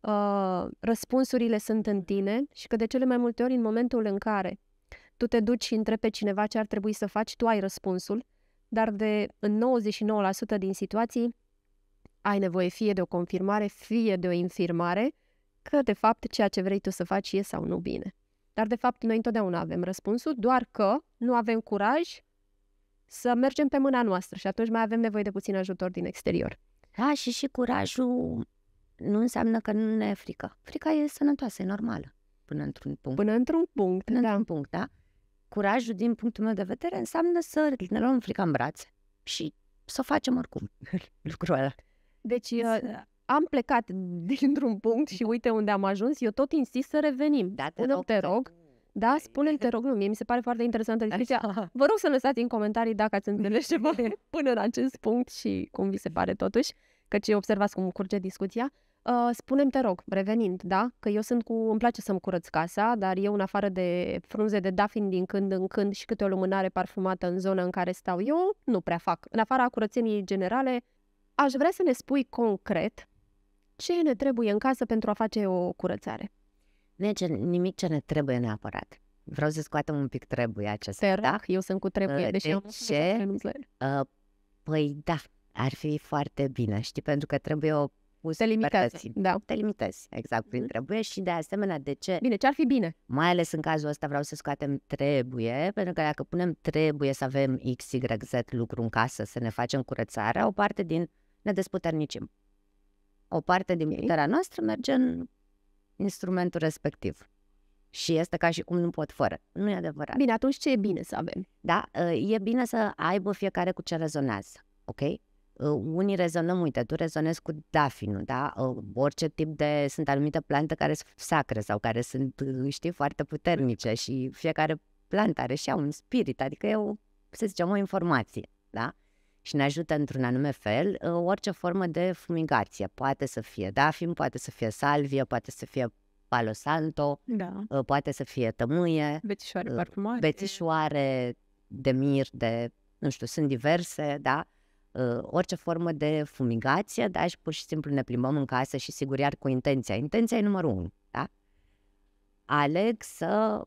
uh, răspunsurile sunt în tine și că de cele mai multe ori, în momentul în care tu te duci și întrebi pe cineva ce ar trebui să faci, tu ai răspunsul, dar de în 99% din situații ai nevoie fie de o confirmare, fie de o infirmare, că de fapt ceea ce vrei tu să faci e sau nu bine. Dar de fapt noi întotdeauna avem răspunsul, doar că nu avem curaj să mergem pe mâna noastră și atunci mai avem nevoie de puțin ajutor din exterior. Da, și și curajul nu înseamnă că nu ne e frică. Frica e sănătoasă, e normală, până într-un punct. Până într-un punct, până da. într-un punct, da? curajul, din punctul meu de vedere, înseamnă să ne luăm frica în brațe și să o facem oricum lucrul ăla. Deci uh, am plecat dintr-un punct și uite unde am ajuns. Eu tot insist să revenim. Da, te, rog, te rog. Da, spune te rog, nu, mie mi se pare foarte interesantă discuția. Vă rog să lăsați în comentarii dacă ați înțeles ceva până în acest punct și cum vi se pare totuși, căci observați cum curge discuția spunem uh, spune-mi, te rog, revenind, da? Că eu sunt cu... îmi place să-mi curăț casa, dar eu, în afară de frunze de dafin din când în când și câte o lumânare parfumată în zona în care stau eu, nu prea fac. În afara curățenii generale, aș vrea să ne spui concret ce ne trebuie în casă pentru a face o curățare. Nu e nimic ce ne trebuie neapărat. Vreau să scoatem un pic trebuie acesta. Te da? eu sunt cu trebuie, uh, deși de am ce? Uh, păi da, ar fi foarte bine, știi, pentru că trebuie o te limitezi. Da. Te limitezi, exact, prin mm-hmm. trebuie și de asemenea de ce. Bine, ce ar fi bine? Mai ales în cazul ăsta vreau să scoatem trebuie, pentru că dacă punem trebuie să avem X, Y, Z lucru în casă, să ne facem curățarea, o parte din ne desputernicim. O parte din okay. puterea noastră merge în instrumentul respectiv. Și este ca și cum nu pot fără. Nu e adevărat. Bine, atunci ce e bine să avem? Da, e bine să aibă fiecare cu ce rezonează, ok? Ă, unii rezonăm, uite, tu rezonezi cu dafinul, da? Ă, orice tip de, sunt anumite plante care sunt sacre sau care sunt, știi, foarte puternice și fiecare plantă are și ea un spirit, adică e o, să zicem, o informație, da? Și ne ajută într-un anume fel ă, orice formă de fumigație. Poate să fie dafin, poate să fie salvie, poate să fie palo santo, da. poate să fie tămâie, bețișoare parfumate, bețișoare de mir, de, nu știu, sunt diverse, da? uh, orice formă de fumigație, da? Și pur și simplu ne plimbăm în casă și sigur iar cu intenția. Intenția e numărul unu, da? Aleg să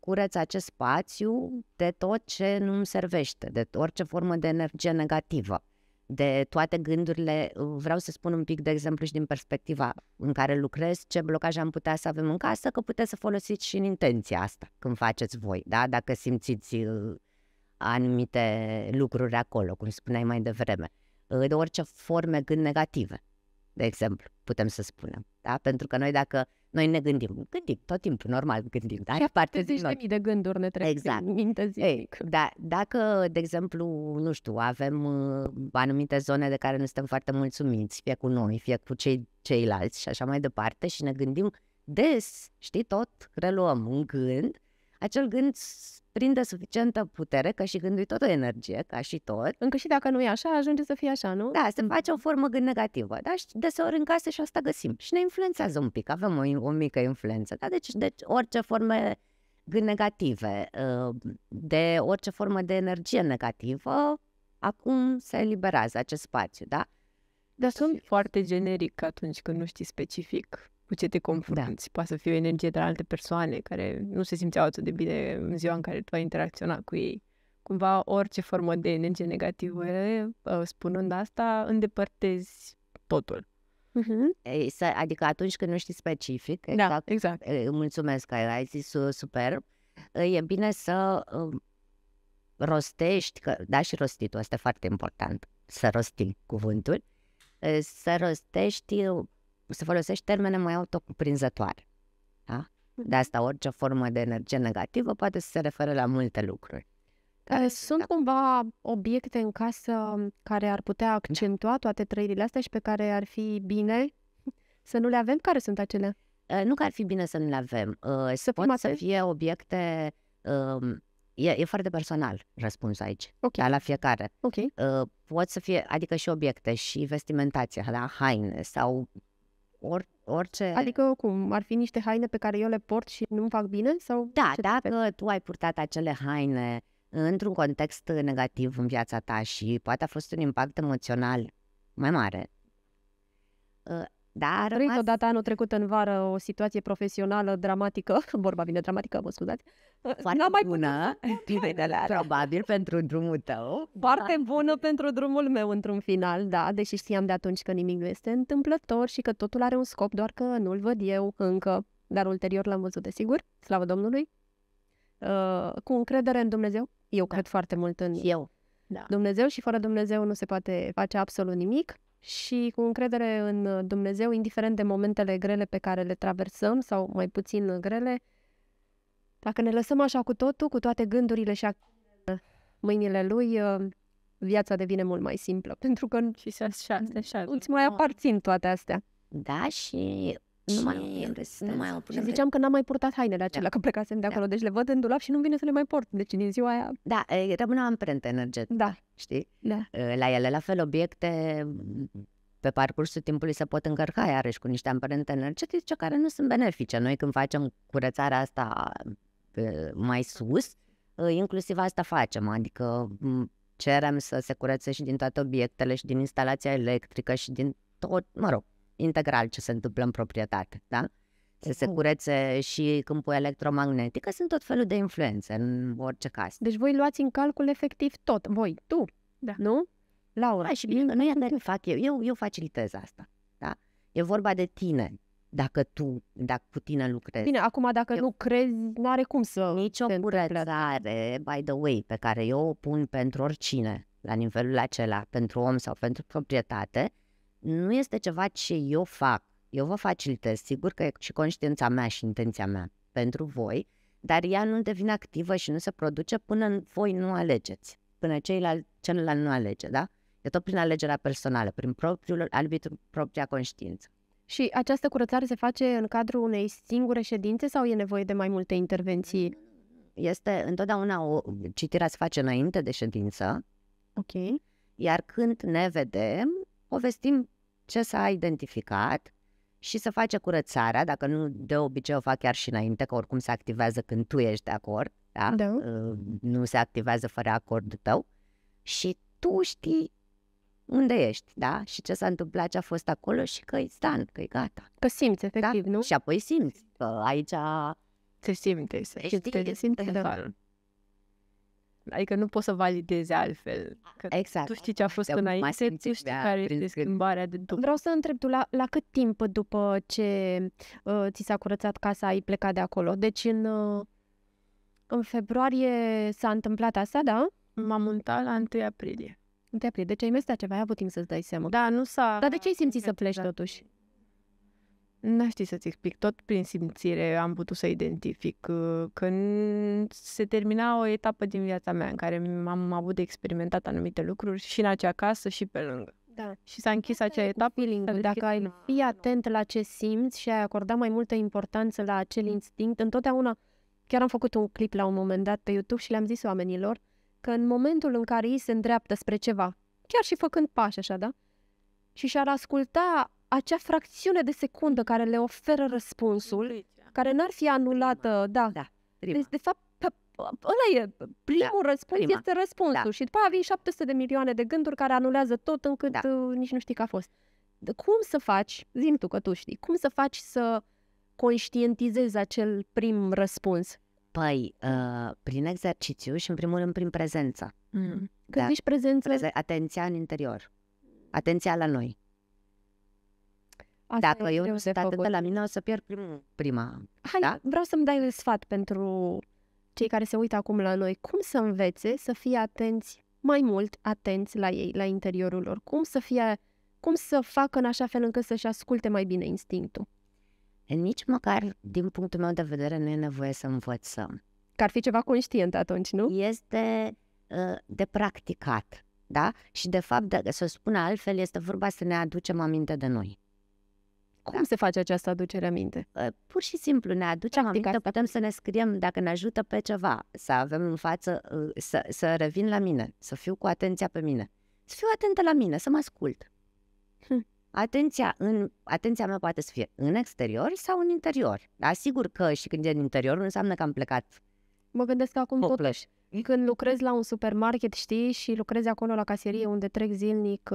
curăț acest spațiu de tot ce nu îmi servește, de orice formă de energie negativă, de toate gândurile. Vreau să spun un pic, de exemplu, și din perspectiva în care lucrez, ce blocaje am putea să avem în casă, că puteți să folosiți și în intenția asta când faceți voi, da? dacă simțiți anumite lucruri acolo, cum spuneai mai devreme. De orice forme gând negative, de exemplu, putem să spunem. Da? Pentru că noi dacă noi ne gândim, gândim tot timpul, normal gândim, dar e parte din noi. mii de gânduri ne trebuie exact. minte zilnic. Ei, da, dacă, de exemplu, nu știu, avem uh, anumite zone de care nu suntem foarte mulțumiți, fie cu noi, fie cu cei, ceilalți și așa mai departe și ne gândim des, știi, tot reluăm un gând, acel gând prinde suficientă putere, că și gândul tot o energie, ca și tot. Încă și dacă nu e așa, ajunge să fie așa, nu? Da, se mm. face o formă gând negativă, dar și deseori în casă și asta găsim. Și ne influențează un pic, avem o, o mică influență. Da? Deci, deci orice forme gând negative, uh, de orice formă de energie negativă, acum se eliberează acest spațiu, da? Dar sunt foarte generic atunci când nu știi specific cu ce te da. confrunți. Da. Poate să fie o energie de la alte persoane care nu se simțeau atât de bine în ziua în care tu ai interacționat cu ei. Cumva orice formă de energie negativă, mm-hmm. eh, spunând asta, îndepărtezi totul. Uh-huh. Adică atunci când nu știi specific, exact, da, exact. exact. Eh, mulțumesc că ai zis uh, superb, eh, e bine să um, rostești, că, da și rostitul, asta e foarte important, să rostim cuvântul, să rostești um, să folosește termene mai autocuprinzătoare. Da? Mm-hmm. De asta orice formă de energie negativă poate să se referă la multe lucruri. Care da. sunt da. cumva obiecte în casă care ar putea da. accentua toate trăirile astea și pe care ar fi bine să nu le avem? Care sunt acelea? Uh, nu că ar fi bine să nu le avem. Uh, să pot să fie obiecte... Um, e, e foarte personal răspuns aici, okay. Da, la fiecare. Okay. Uh, pot să fie, adică și obiecte, și vestimentația, la haine sau or, orice... Adică cum? Ar fi niște haine pe care eu le port și nu-mi fac bine? sau? Da, ce dacă tu ai purtat acele haine într-un context negativ în viața ta și poate a fost un impact emoțional mai mare, ă, dar, a rămas... odată anul trecut în vară o situație profesională dramatică, vorba vine dramatică, mă scuzați. Foarte N-am mai bună, probabil pentru drumul tău. Foarte da. bună pentru drumul meu într-un final, da, deși știam de atunci că nimic nu este întâmplător și că totul are un scop, doar că nu-l văd eu încă, dar ulterior l-am văzut, desigur, slavă Domnului. Uh, cu încredere în Dumnezeu, eu da. cred foarte mult în eu. Da. Dumnezeu și fără Dumnezeu nu se poate face absolut nimic și cu încredere în uh, Dumnezeu, indiferent de momentele grele pe care le traversăm sau mai puțin uh, grele, dacă ne lăsăm așa cu totul, cu toate gândurile și mâinile lui, uh, viața devine mult mai simplă, pentru că și așa, așa, îți mai da. aparțin toate astea. Da, și nu mai am, Nu mai au și ziceam că n-am mai purtat hainele acelea, da. că plecasem de da. acolo, da. deci le văd în dulap și nu vine să le mai port. Deci din ziua aia... Da, rămâne amprentă energetică, da. știi? Da. La ele, la fel, obiecte pe parcursul timpului se pot încărca iarăși cu niște amprente energetice care nu sunt benefice. Noi când facem curățarea asta mai sus, inclusiv asta facem, adică cerem să se curețe și din toate obiectele și din instalația electrică și din tot, mă rog, integral ce se întâmplă în proprietate, da? Să se exact. curețe și câmpul electromagnetic, sunt tot felul de influențe în orice caz. Deci voi luați în calcul efectiv tot, voi, tu, da. nu? Laura. Da, și bine nu e fac eu, eu, eu facilitez asta, da? E vorba de tine, dacă tu, dacă cu tine lucrezi. Bine, acum dacă eu, nu crezi, nu are cum să Nici o curățare, by the way, pe care eu o pun pentru oricine, la nivelul acela, pentru om sau pentru proprietate, nu este ceva ce eu fac. Eu vă facilitez, sigur că e și conștiința mea și intenția mea pentru voi, dar ea nu devine activă și nu se produce până voi nu alegeți, până ceilalți, celălalt nu alege, da? E tot prin alegerea personală, prin propriul arbitru, propria conștiință. Și această curățare se face în cadrul unei singure ședințe sau e nevoie de mai multe intervenții? Este întotdeauna o citirea se face înainte de ședință. Ok. Iar când ne vedem, povestim ce s-a identificat și să face curățarea, dacă nu de obicei o fac chiar și înainte, că oricum se activează când tu ești de acord, da? da. nu se activează fără acordul tău și tu știi unde ești, da? Și ce s-a întâmplat, ce a fost acolo și că e stan, că e gata. Că simți, efectiv, da? nu? Și apoi simți că aici... se simte, se știi, se simte, da. Adică nu poți să validezi altfel. Că exact. Tu știi ce a fost de înainte, tu știi care este schimbarea de după. Vreau să întreb tu, la, la cât timp după ce uh, ți s-a curățat casa ai plecat de acolo? Deci în, uh, în februarie s-a întâmplat asta, da? M-am mutat la 1 aprilie. 1 aprilie. Deci ai mers ceva, ai avut timp să-ți dai seama. Da, nu s-a... Dar de ce ai simțit să pleci da. totuși? N-aș ști să-ți explic, tot prin simțire am putut să identific uh, când se termina o etapă din viața mea în care am avut de experimentat anumite lucruri și în acea casă și pe lângă. Da. Și s-a închis Asta acea etapă. Feeling Dacă ai deci fi atent la ce simți și ai acorda mai multă importanță la acel mm. instinct, întotdeauna chiar am făcut un clip la un moment dat pe YouTube și le-am zis oamenilor că în momentul în care ei se îndreaptă spre ceva, chiar și făcând pași așa, da? Și și-ar asculta acea fracțiune de secundă care le oferă răspunsul, Intuiția. care n-ar fi anulată, prima. da. da prima. Deci, de fapt, ăla e primul da, răspuns, prima. este răspunsul. Da. Și după aia vin 700 de milioane de gânduri care anulează tot încât da. Uh, nici nu știi că a fost. De cum să faci, zim tu că tu știi, cum să faci să conștientizezi acel prim răspuns? Păi, uh, prin exercițiu și în primul rând prin prezență. Mm. mm. Când da. zici prezență... Preze- atenția în interior. Atenția la noi. Asta Dacă eu nu sunt atât de la mine, o să pierd prima. Hai, da? vreau să-mi dai un sfat pentru cei care se uită acum la noi. Cum să învețe să fie atenți, mai mult atenți la ei, la interiorul lor? Cum să fie, cum să facă în așa fel încât să-și asculte mai bine instinctul? Nici măcar, din punctul meu de vedere, nu e nevoie să învățăm. Că ar fi ceva conștient atunci, nu? Este ă, de practicat, da? Și de fapt, de, să spun altfel, este vorba să ne aducem aminte de noi. Cum da. se face această aducere aminte? Ă, pur și simplu ne aducem Practic, aminte, putem să ne scriem dacă ne ajută pe ceva, să avem în față, ă, să, să revin la mine, să fiu cu atenția pe mine, să fiu atentă la mine, să mă ascult. Hm. Atenția, în, atenția mea poate să fie în exterior sau în interior. Asigur că și când e în interior nu înseamnă că am plecat. Mă gândesc că acum tot, când lucrezi la un supermarket, știi, și lucrezi acolo la caserie unde trec zilnic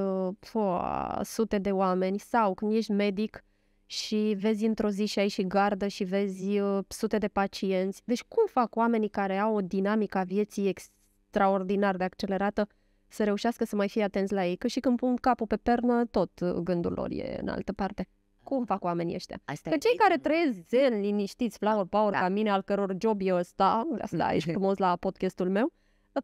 uh, sute de oameni sau când ești medic și vezi într-o zi și ai și gardă și vezi uh, sute de pacienți. Deci cum fac oamenii care au o dinamică a vieții extraordinar de accelerată să reușească să mai fie atenți la ei? Că și când pun capul pe pernă, tot uh, gândul lor e în altă parte. Cum fac oamenii ăștia? Asta că cei care trăiesc zen, liniștiți, flower power da. ca mine, al căror job e ăsta, asta ești frumos la podcastul meu,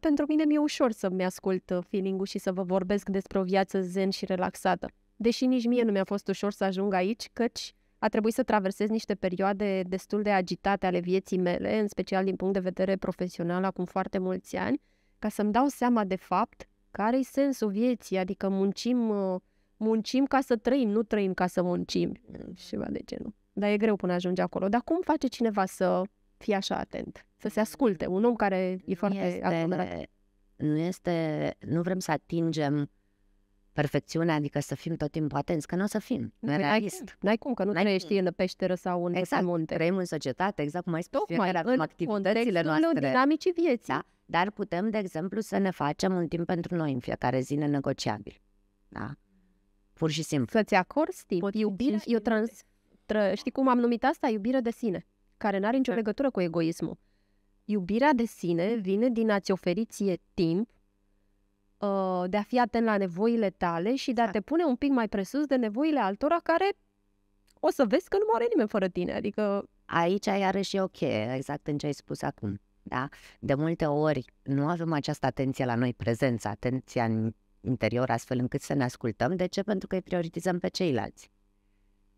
pentru mine mi-e ușor să-mi ascult uh, feeling-ul și să vă vorbesc despre o viață zen și relaxată deși nici mie nu mi-a fost ușor să ajung aici, căci a trebuit să traversez niște perioade destul de agitate ale vieții mele, în special din punct de vedere profesional, acum foarte mulți ani, ca să-mi dau seama de fapt care-i sensul vieții, adică muncim, uh, muncim ca să trăim, nu trăim ca să muncim, și mm-hmm. ceva de genul. Dar e greu până ajunge acolo. Dar cum face cineva să fie așa atent, să se asculte? Un om care e foarte este, Nu este, nu vrem să atingem perfecțiune, adică să fim tot timpul atenți, că nu o să fim. Nu e realist. N-ai cum, că nu trăiești în peșteră sau în exact, munte. Trăim în societate, exact cum ai spus, Tocmai, în activitățile noastre. dinamicii vieții. Da? Dar putem, de exemplu, să ne facem un timp pentru noi în fiecare zi negociabil. Da? Pur și simplu. Să-ți acorzi timp. Pot iubire, eu trans, tră, știi cum am numit asta? Iubire de sine, care nu are nicio da. legătură cu egoismul. Iubirea de sine mm. vine din a-ți oferi ție timp Uh, de a fi atent la nevoile tale și de a te exact. pune un pic mai presus de nevoile altora care o să vezi că nu moare nimeni fără tine. Adică... Aici iarăși e ok, exact în ce ai spus acum. Da? De multe ori nu avem această atenție la noi, prezența, atenția în interior, astfel încât să ne ascultăm. De ce? Pentru că îi prioritizăm pe ceilalți.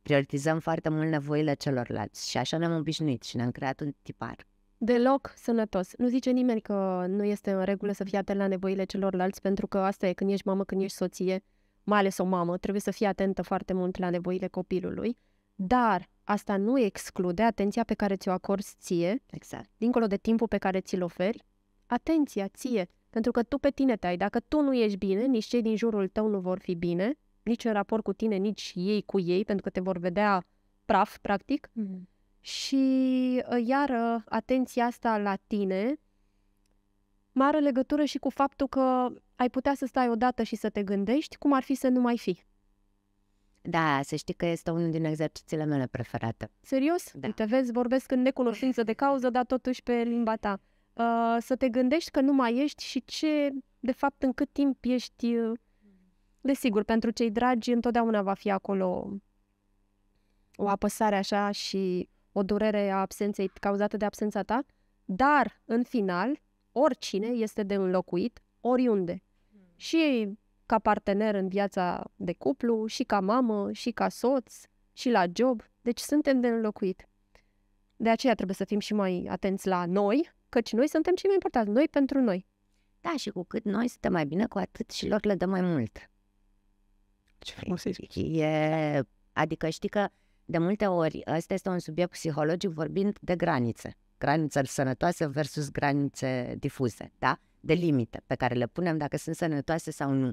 Prioritizăm foarte mult nevoile celorlalți și așa ne-am obișnuit și ne-am creat un tipar deloc sănătos. Nu zice nimeni că nu este în regulă să fii atent la nevoile celorlalți, pentru că asta e când ești mamă, când ești soție, mai ales o mamă, trebuie să fii atentă foarte mult la nevoile copilului, dar asta nu exclude atenția pe care ți-o acorzi ție, exact. dincolo de timpul pe care ți-l oferi, atenția ție, pentru că tu pe tine te ai. Dacă tu nu ești bine, nici cei din jurul tău nu vor fi bine, nici în raport cu tine, nici ei cu ei, pentru că te vor vedea praf, practic, mm-hmm și ă, iară, atenția asta la tine mare legătură și cu faptul că ai putea să stai odată și să te gândești cum ar fi să nu mai fi. Da, să știi că este unul din exercițiile mele preferate. Serios? Da. Te vezi, vorbesc în necunoștință de cauză, dar totuși pe limba ta. Uh, să te gândești că nu mai ești și ce, de fapt, în cât timp ești... Ă, desigur, pentru cei dragi întotdeauna va fi acolo o apăsare așa și o durere a absenței cauzată de absența ta, dar, în final, oricine este de înlocuit oriunde. Hmm. Și ca partener în viața de cuplu, și ca mamă, și ca soț, și la job. Deci suntem de înlocuit. De aceea trebuie să fim și mai atenți la noi, căci noi suntem cei mai importanți, noi pentru noi. Da, și cu cât noi suntem mai bine, cu atât și lor le dăm mai mult. Ce frumos e, Adică știi că de multe ori, ăsta este un subiect psihologic vorbind de granițe. Granițe sănătoase versus granițe difuze, da? De mm. limite pe care le punem dacă sunt sănătoase sau nu.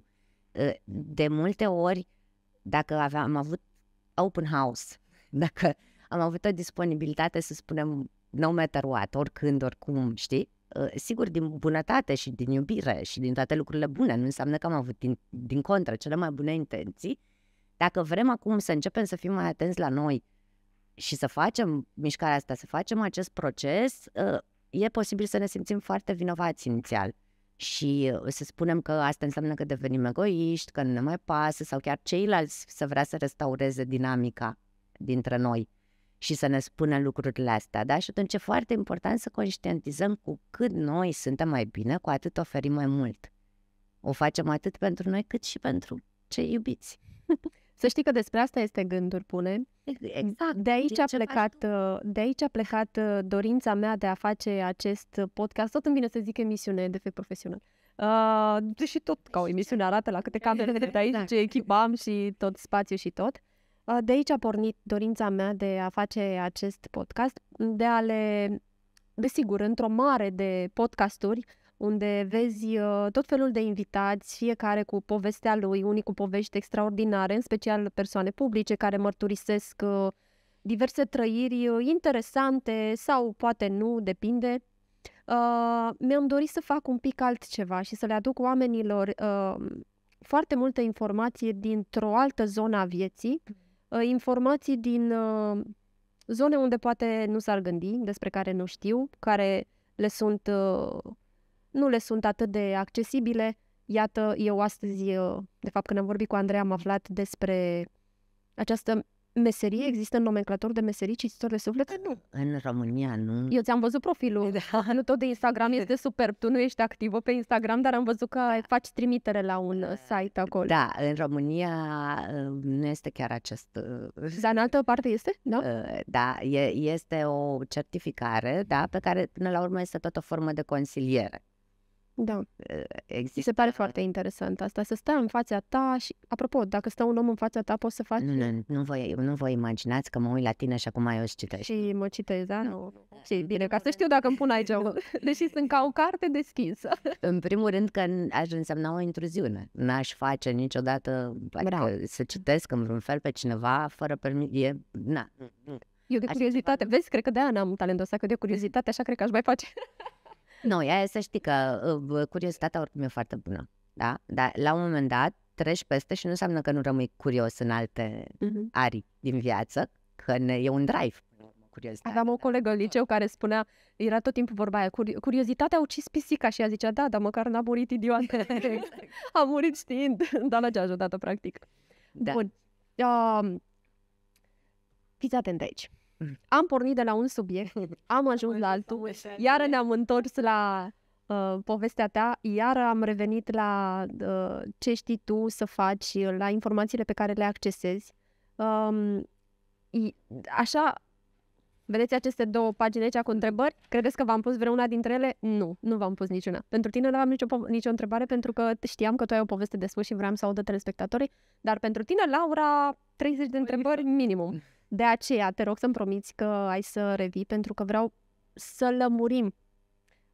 Ă, de multe ori, dacă aveam, am avut open house, dacă am avut o disponibilitate să spunem no matter what, oricând, oricum, știi? Ă, sigur, din bunătate și din iubire și din toate lucrurile bune, nu înseamnă că am avut din, din contră cele mai bune intenții, dacă vrem acum să începem să fim mai atenți la noi și să facem mișcarea asta, să facem acest proces, ă, e posibil să ne simțim foarte vinovați inițial și ă, să spunem că asta înseamnă că devenim egoiști, că nu ne mai pasă sau chiar ceilalți să vrea să restaureze dinamica dintre noi și să ne spună lucrurile astea, da? Și atunci e foarte important să conștientizăm cu cât noi suntem mai bine, cu atât oferim mai mult. O facem atât pentru noi cât și pentru cei iubiți. Să știi că despre asta este gânduri pune. Exact. De aici, a plecat, de aici a plecat dorința mea de a face acest podcast. Tot îmi vine să zic emisiune de fapt profesional. Uh, deși tot ca o emisiune arată la câte camere de aici, exact. ce echipam și tot spațiu și tot. Uh, de aici a pornit dorința mea de a face acest podcast, de a le, desigur, într-o mare de podcasturi, uh, unde vezi uh, tot felul de invitați, fiecare cu povestea lui, unii cu povești extraordinare, în special persoane publice care mărturisesc uh, diverse trăiri uh, interesante sau poate nu, depinde. Uh, mi-am dorit să fac un pic altceva și să le aduc oamenilor uh, foarte multă informație dintr-o altă zonă a vieții, uh, informații din uh, zone unde poate nu s-ar gândi, despre care nu știu, care le sunt uh, nu le sunt atât de accesibile. Iată, eu astăzi, uh, de fapt când am vorbit cu Andrei, am aflat despre această meserie? Există nomenclator de meserii cititor de suflet? Păi nu, în România nu. Eu ți-am văzut profilul. Da. Nu tot de Instagram da. este superb. Tu nu ești activă pe Instagram, dar am văzut că da. faci trimitere la un uh, da. site acolo. Da, în România uh, nu este chiar acest... Dar în altă parte este? Da, da e, este o certificare da, pe care până la urmă este tot o formă de consiliere. Da, ă, există. Se pare foarte interesant asta, să stai în fața ta și, apropo, dacă stă un om în fața ta, poți să faci... Nu, nu, nu vă, nu vă imaginați că mă uit la tine și acum eu îți citesc. Și mă citezi, da? Nu. Și bine, ca să știu dacă îmi pun aici, deși sunt ca o carte deschisă. În primul rând că aș însemna o intruziune. N-aș face niciodată adică, să citesc în vreun fel pe cineva fără permisie. Na. Eu de curiozitate, vezi, cred că de-aia n-am talentul ăsta, că de curiozitate așa cred că aș mai face. Nu, e să știi că uh, curiozitatea oricum e foarte bună. Da? Dar la un moment dat treci peste și nu înseamnă că nu rămâi curios în alte uh-huh. arii din viață, că e un drive curiozitatea. Aveam o colegă în da. liceu care spunea, era tot timpul vorba aia, cur- curiozitatea a ucis pisica și ea zicea, da, dar măcar n-a murit idiotă. a murit știind, dar la ce a ajutat-o practic. Da. Bun. Uh, fiți atent aici. Am pornit de la un subiect, am ajuns la altul, iar ne-am întors la uh, povestea ta, iar am revenit la uh, ce știi tu să faci, la informațiile pe care le accesezi. Um, așa, vedeți aceste două pagini aici cu întrebări? Credeți că v-am pus vreuna dintre ele? Nu, nu v-am pus niciuna. Pentru tine nu am nicio, nicio întrebare pentru că știam că tu ai o poveste de spus și vreau să audă telespectatorii, dar pentru tine, Laura, 30 de păi, întrebări minimum. De aceea te rog să-mi promiți că ai să revii pentru că vreau să lămurim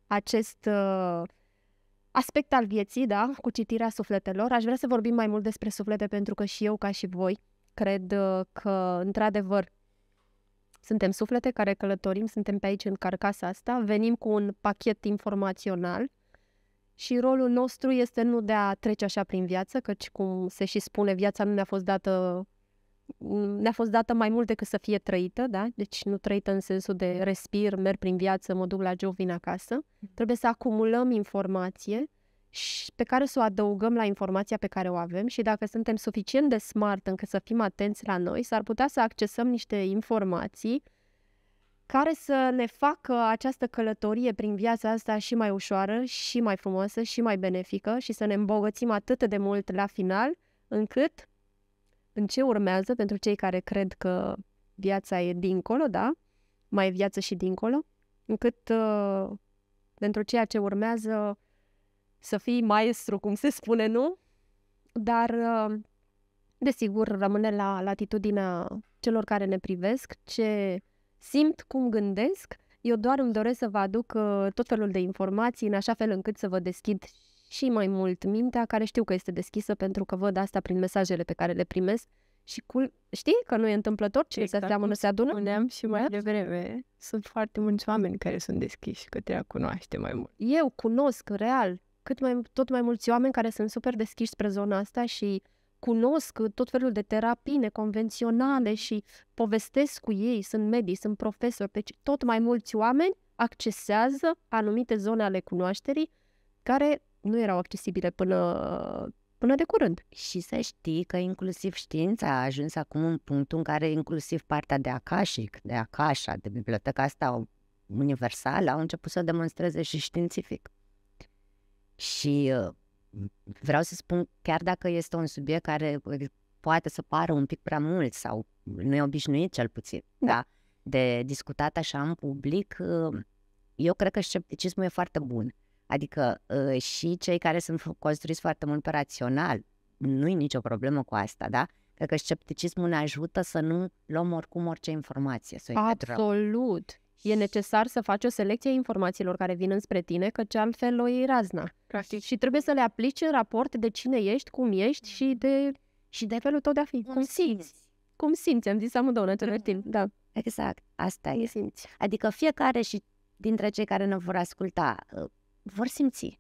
acest uh, aspect al vieții, da, cu citirea sufletelor. Aș vrea să vorbim mai mult despre suflete pentru că și eu, ca și voi, cred uh, că, într-adevăr, suntem suflete care călătorim, suntem pe aici în carcasa asta, venim cu un pachet informațional și rolul nostru este nu de a trece așa prin viață, căci, cum se și spune, viața nu ne-a fost dată ne-a fost dată mai mult decât să fie trăită, da? Deci nu trăită în sensul de respir, merg prin viață, mă duc la job, vin acasă. Mhm. Trebuie să acumulăm informație și pe care să o adăugăm la informația pe care o avem și dacă suntem suficient de smart încât să fim atenți la noi, s-ar putea să accesăm niște informații care să ne facă această călătorie prin viața asta și mai ușoară, și mai frumoasă, și mai benefică și să ne îmbogățim atât de mult la final, încât în ce urmează pentru cei care cred că viața e dincolo, da? Mai e viață și dincolo, încât uh, pentru ceea ce urmează să fii maestru, cum se spune, nu? Dar, uh, desigur, rămâne la latitudinea celor care ne privesc, ce simt, cum gândesc. Eu doar îmi doresc să vă aduc uh, tot felul de informații în așa fel încât să vă deschid și mai mult mintea, care știu că este deschisă pentru că văd asta prin mesajele pe care le primesc și cu... știi că nu e întâmplător ce exact se seamănă se adună? Spuneam și mai da? devreme, sunt foarte mulți oameni care sunt deschiși către a cunoaște mai mult. Eu cunosc real cât mai, tot mai mulți oameni care sunt super deschiși spre zona asta și cunosc tot felul de terapii neconvenționale și povestesc cu ei, sunt medii, sunt profesori, deci tot mai mulți oameni accesează anumite zone ale cunoașterii care nu erau accesibile până, până de curând. Și să știi că inclusiv știința a ajuns acum în punctul în care inclusiv partea de Akashic, de Akasha, de biblioteca asta universală, au început să demonstreze și științific. Și uh, vreau să spun, chiar dacă este un subiect care uh, poate să pară un pic prea mult sau nu e obișnuit cel puțin, da, da de discutat așa în public, uh, eu cred că scepticismul e foarte bun. Adică ă, și cei care sunt construiți foarte mult pe rațional, nu-i nicio problemă cu asta, da? Cred că scepticismul ne ajută să nu luăm oricum orice informație. Să Absolut! E necesar să faci o selecție a informațiilor care vin înspre tine, căci altfel o iei razna. Practic. Și trebuie să le aplici în raport de cine ești, cum ești și mm. de, și de felul tău de a fi. Cum, cum simți? simți? Cum simți? Am zis amândouă în timp, da. Exact, asta Cum e. Simți. Adică fiecare și dintre cei care ne vor asculta ă, vor simți.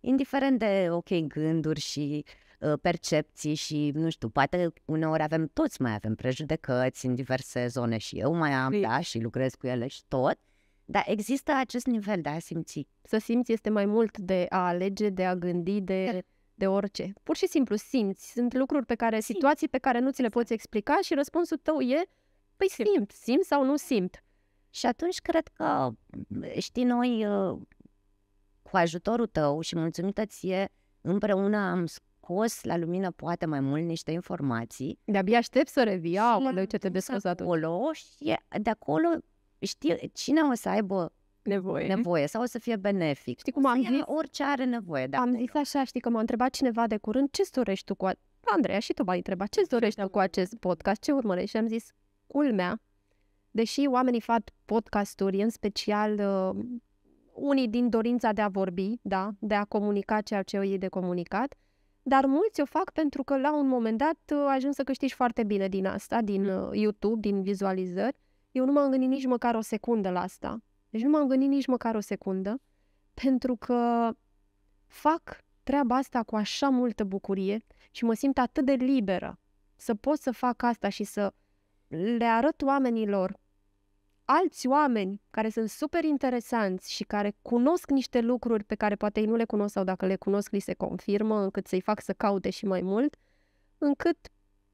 Indiferent de, ok, gânduri și uh, percepții și, nu știu, poate uneori avem, toți mai avem prejudecăți în diverse zone și eu mai am, e. Păi da, și lucrez cu ele și tot, dar există acest nivel de a simți. Să simți este mai mult de a alege, de a gândi, de, de orice. Pur și simplu simți. Sunt lucruri pe care, simți. situații pe care nu ți le poți explica și răspunsul tău e, păi simt, simt sau nu simt. Și atunci cred că, știi, noi uh, cu ajutorul tău și mulțumită ție, împreună am scos la lumină poate mai mult niște informații. De-abia aștept să revii, de ce te descos acolo și de acolo știi cine o să aibă nevoie. nevoie sau o să fie benefic. Știi cum am zis? Orice are nevoie. De am acolo. zis așa, știi că m-a întrebat cineva de curând ce dorești tu cu... A... Andreea și tu m-ai întrebat ce dorești tu cu acest podcast, ce urmărești? Și am zis, culmea, deși oamenii fac podcasturi, în special uh, unii din dorința de a vorbi, da, de a comunica ceea ce e de comunicat, dar mulți o fac pentru că la un moment dat uh, ajung să câștigi foarte bine din asta, din mm. uh, YouTube, din vizualizări. Eu nu m-am gândit nici măcar o secundă la asta. Deci nu m-am gândit nici măcar o secundă, pentru că fac treaba asta cu așa multă bucurie și mă simt atât de liberă să pot să fac asta și să le arăt oamenilor alți oameni care sunt super interesanți și care cunosc niște lucruri pe care poate ei nu le cunosc sau dacă le cunosc li se confirmă, încât să-i fac să caute și mai mult, încât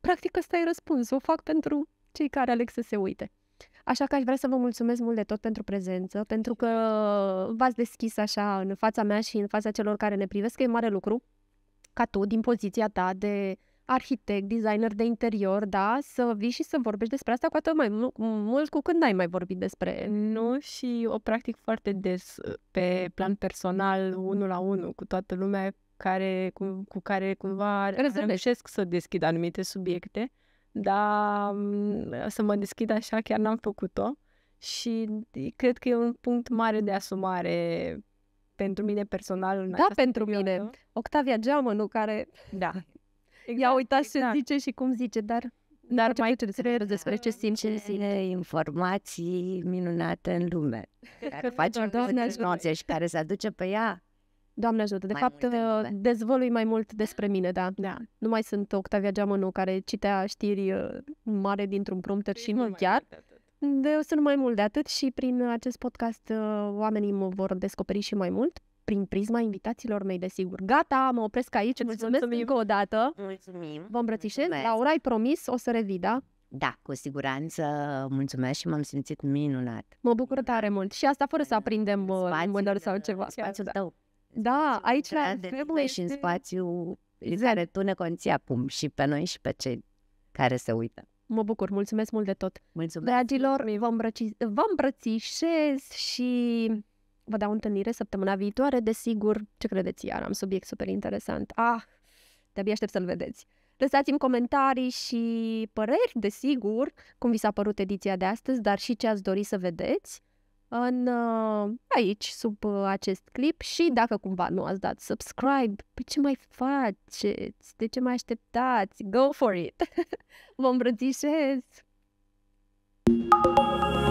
practic ăsta e răspuns, o fac pentru cei care aleg să se uite. Așa că aș vrea să vă mulțumesc mult de tot pentru prezență, pentru că v-ați deschis așa în fața mea și în fața celor care ne privesc, că e mare lucru ca tu, din poziția ta de arhitect, designer de interior, da, să vii și să vorbești despre asta cu atât mai mult, mult cu când ai mai vorbit despre. Nu, și o practic foarte des uh, pe plan personal, unul la unul, cu toată lumea care, cu, cu care cumva reușesc să deschid anumite subiecte, dar mm, să mă deschid așa chiar n-am făcut-o și cred că e un punct mare de asumare pentru mine personal. În da, pentru perioadă. mine. Octavia Geamănu, care... Da, Exact, Ia uitați exact. ce zice și cum zice, dar... Dar ce mai cred despre ce ce sine informații minunate în lume. Care face noțe și care se aduce pe ea Doamne ajută! De fapt, uh, dezvălui mai mult despre mine, da, da. da. Nu mai sunt Octavia Geamănu care citea știri uh, mare dintr-un prompter și păi nu chiar. De, sunt mai mult de atât și prin acest podcast uh, oamenii mă vor descoperi și mai mult prin prisma invitațiilor mei, desigur. Gata, mă opresc aici, îți mulțumesc mulțumesc încă o dată. Mulțumim. Vă îmbrățișez. Laura, ai promis, o să revii, da? Da, cu siguranță, mulțumesc și m-am simțit minunat. Mă bucur tare mult și asta fără să aprindem uh, mânări sau ceva. Spațiul da. tău. Da, aici la trebuie și în spațiu exact. care tu ne conții acum și pe noi și pe cei care se uită. Mă bucur, mulțumesc mult de tot. Mulțumesc. Dragilor, vă, îmbrăci, vă îmbrățișez și Vă dau întâlnire săptămâna viitoare, desigur, ce credeți iar? Am subiect super interesant. Ah, de-abia aștept să-l vedeți. Lăsați-mi comentarii și păreri, desigur, cum vi s-a părut ediția de astăzi, dar și ce ați dori să vedeți în, uh, aici, sub uh, acest clip și dacă cumva nu ați dat subscribe, pe păi ce mai faceți? De ce mai așteptați? Go for it! Vă îmbrățișez! thank you